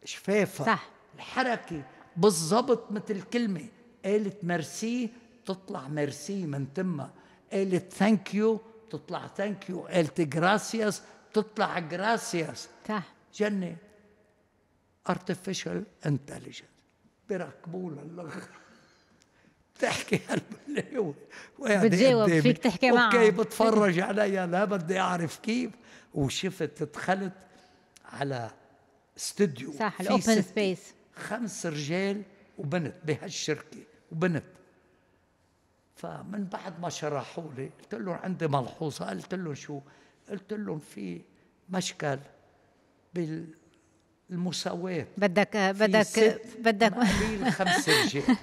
شفافة صح الحركة بالضبط مثل الكلمة قالت ميرسي تطلع ميرسي من تمها قالت ثانك يو تطلع ثانك يو قالت جراسياس تطلع جراسياس صح جنة ارتفيشال انتليجنس بيركبوا اللغة بتحكي هالبلاوي بتجاوب فيك تحكي معه اوكي بتفرج عليها لا بدي اعرف كيف وشفت دخلت على استديو صح الاوبن سبيس خمس رجال وبنت بهالشركه وبنت فمن بعد ما شرحوا لي قلت لهم عندي ملحوظه قلت لهم شو قلت لهم في مشكل بال المساواة بدك بدك بدك قليل خمسة رجال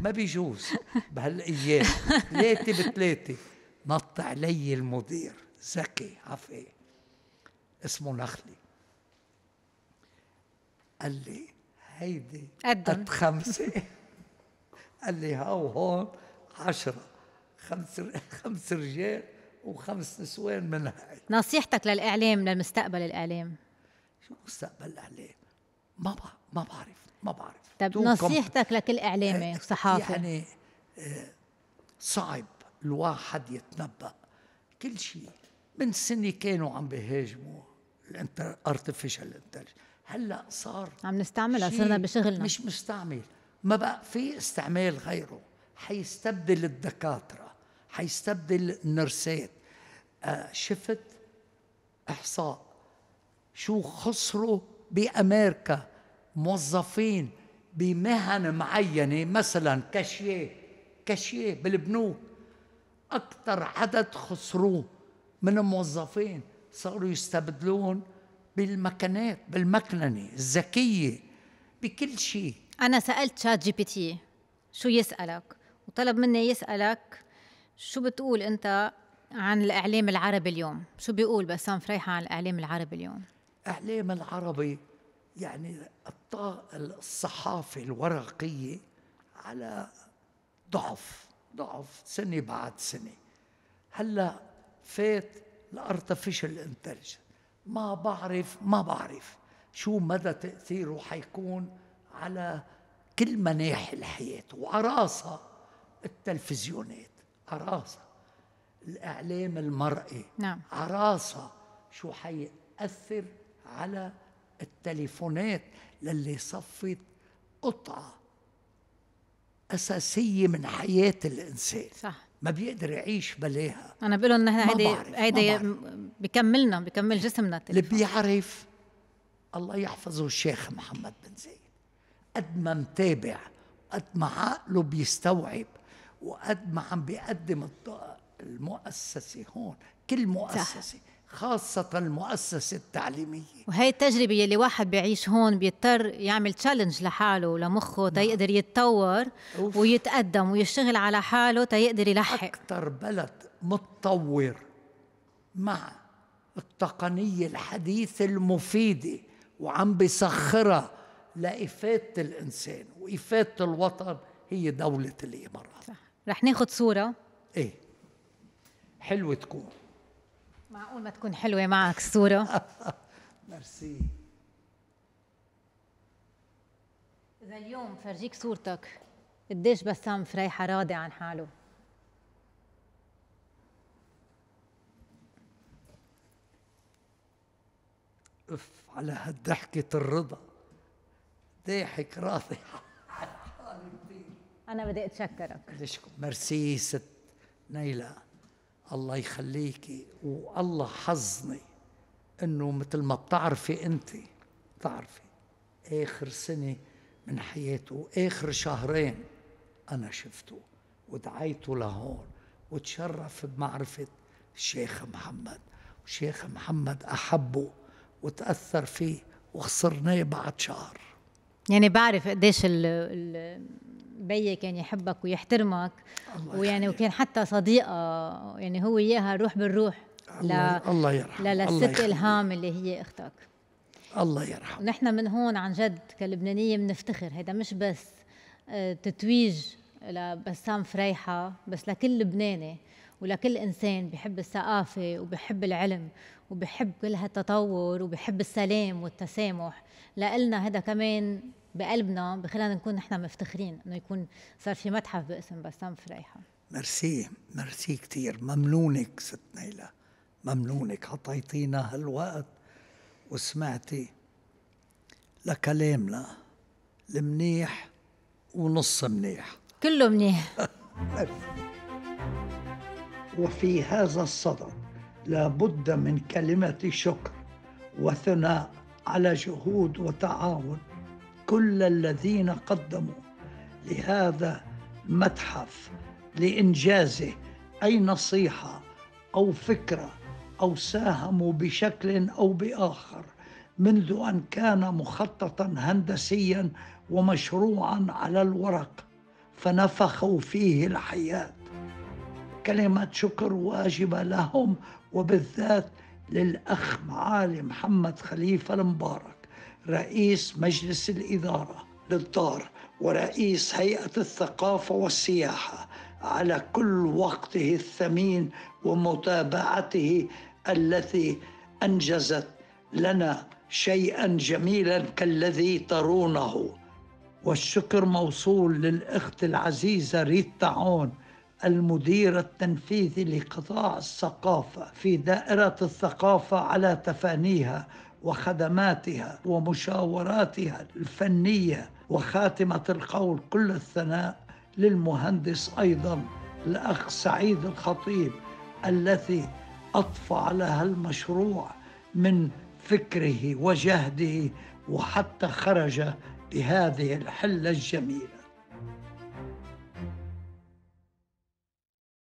ما بيجوز بهالايام ثلاثة بثلاثة نط علي المدير زكي عفي اسمه نخلي قال لي هيدي قد خمسة قال لي هاو هون عشرة خمس خمس رجال وخمس نسوان من هاي نصيحتك للإعلام لمستقبل الإعلام شو مستقبل الإعلام؟ ما ما بعرف ما بعرف طيب نصيحتك لكل إعلامي وصحافي إيه، يعني آه، صعب الواحد يتنبأ كل شيء من سنة كانوا عم بيهاجموا ارتفيشال انتليجنس هلا صار عم نستعملها صرنا بشغلنا مش مستعمل ما بقى في استعمال غيره حيستبدل الدكاتره حيستبدل النرسات آه، شفت احصاء شو خسروا بامريكا موظفين بمهن معينه مثلا كاشيه كاشيه بالبنوك اكثر عدد خسروه من الموظفين صاروا يستبدلون بالمكنات بالمكننة الذكية بكل شيء أنا سألت شات جي بي تي شو يسألك وطلب مني يسألك شو بتقول أنت عن الإعلام العربي اليوم شو بيقول بسام فريحة عن الإعلام العربي اليوم الإعلام العربي يعني الصحافة الورقية على ضعف ضعف سنة بعد سنة هلا فات الارتفيشال انتليجنس ما بعرف ما بعرف شو مدى تأثيره حيكون على كل مناحي الحياة وأراسة التلفزيونات أراسة الإعلام المرئي نعم. أراسة شو حيأثر على التليفونات للي صفت قطعة أساسية من حياة الإنسان صح ما بيقدر يعيش بلاها انا بقول لهم هيدي هيدي بكملنا بكمل جسمنا التليفون. اللي بيعرف الله يحفظه الشيخ محمد بن زيد قد ما متابع قد ما عقله بيستوعب وقد ما عم بيقدم المؤسسه هون كل مؤسسه صح. خاصة المؤسسة التعليمية وهي التجربة اللي واحد بيعيش هون بيضطر يعمل تشالنج لحاله ولمخه تيقدر نعم. يتطور أوف. ويتقدم ويشتغل على حاله تيقدر يلحق أكثر بلد متطور مع التقنية الحديثة المفيدة وعم بيسخرها لإفادة الإنسان وإفادة الوطن هي دولة الإمارات رح ناخد صورة إيه حلوة تكون معقول ما تكون حلوة معك الصورة ميرسي إذا اليوم فرجيك صورتك قديش بسام فريحة راضي عن حاله اف على هالضحكة الرضا ضاحك راضي أنا بدي أتشكرك ليشكم ميرسي ست نيلة الله يخليكي والله حظني انه مثل ما بتعرفي انت بتعرفي اخر سنه من حياته اخر شهرين انا شفته ودعيته لهون وتشرف بمعرفه الشيخ محمد وشيخ محمد احبه وتاثر فيه وخسرناه بعد شهر يعني بعرف قديش ال بيي يعني كان يحبك ويحترمك ويعني وكان حتى صديقه يعني هو اياها روح بالروح الله, ل... الله يرحم للست الهام اللي هي اختك الله يرحم ونحن من هون عن جد كلبنانيه بنفتخر هذا مش بس آه، تتويج لبسام فريحه بس لكل لبناني ولكل انسان بحب الثقافه وبحب العلم وبحب كل هالتطور وبحب السلام والتسامح لإلنا هذا كمان بقلبنا بخلينا نكون نحن مفتخرين انه يكون صار في متحف باسم بسام فريحه ميرسي ميرسي كثير ممنونك ست نيلة ممنونك عطيتينا هالوقت وسمعتي لكلامنا المنيح ونص منيح كله منيح وفي هذا الصدد لابد من كلمة شكر وثناء على جهود وتعاون كل الذين قدموا لهذا المتحف لإنجازه أي نصيحة أو فكرة أو ساهموا بشكل أو بآخر منذ أن كان مخططا هندسيا ومشروعا على الورق فنفخوا فيه الحياة كلمة شكر واجبة لهم وبالذات للأخ معالي محمد خليفة المبارك رئيس مجلس الإدارة للدار ورئيس هيئة الثقافة والسياحة على كل وقته الثمين ومتابعته التي أنجزت لنا شيئا جميلا كالذي ترونه والشكر موصول للأخت العزيزة ريت تعون المدير التنفيذي لقطاع الثقافة في دائرة الثقافة على تفانيها وخدماتها ومشاوراتها الفنيه وخاتمه القول كل الثناء للمهندس ايضا الاخ سعيد الخطيب الذي اضفى على هالمشروع من فكره وجهده وحتى خرج بهذه الحله الجميله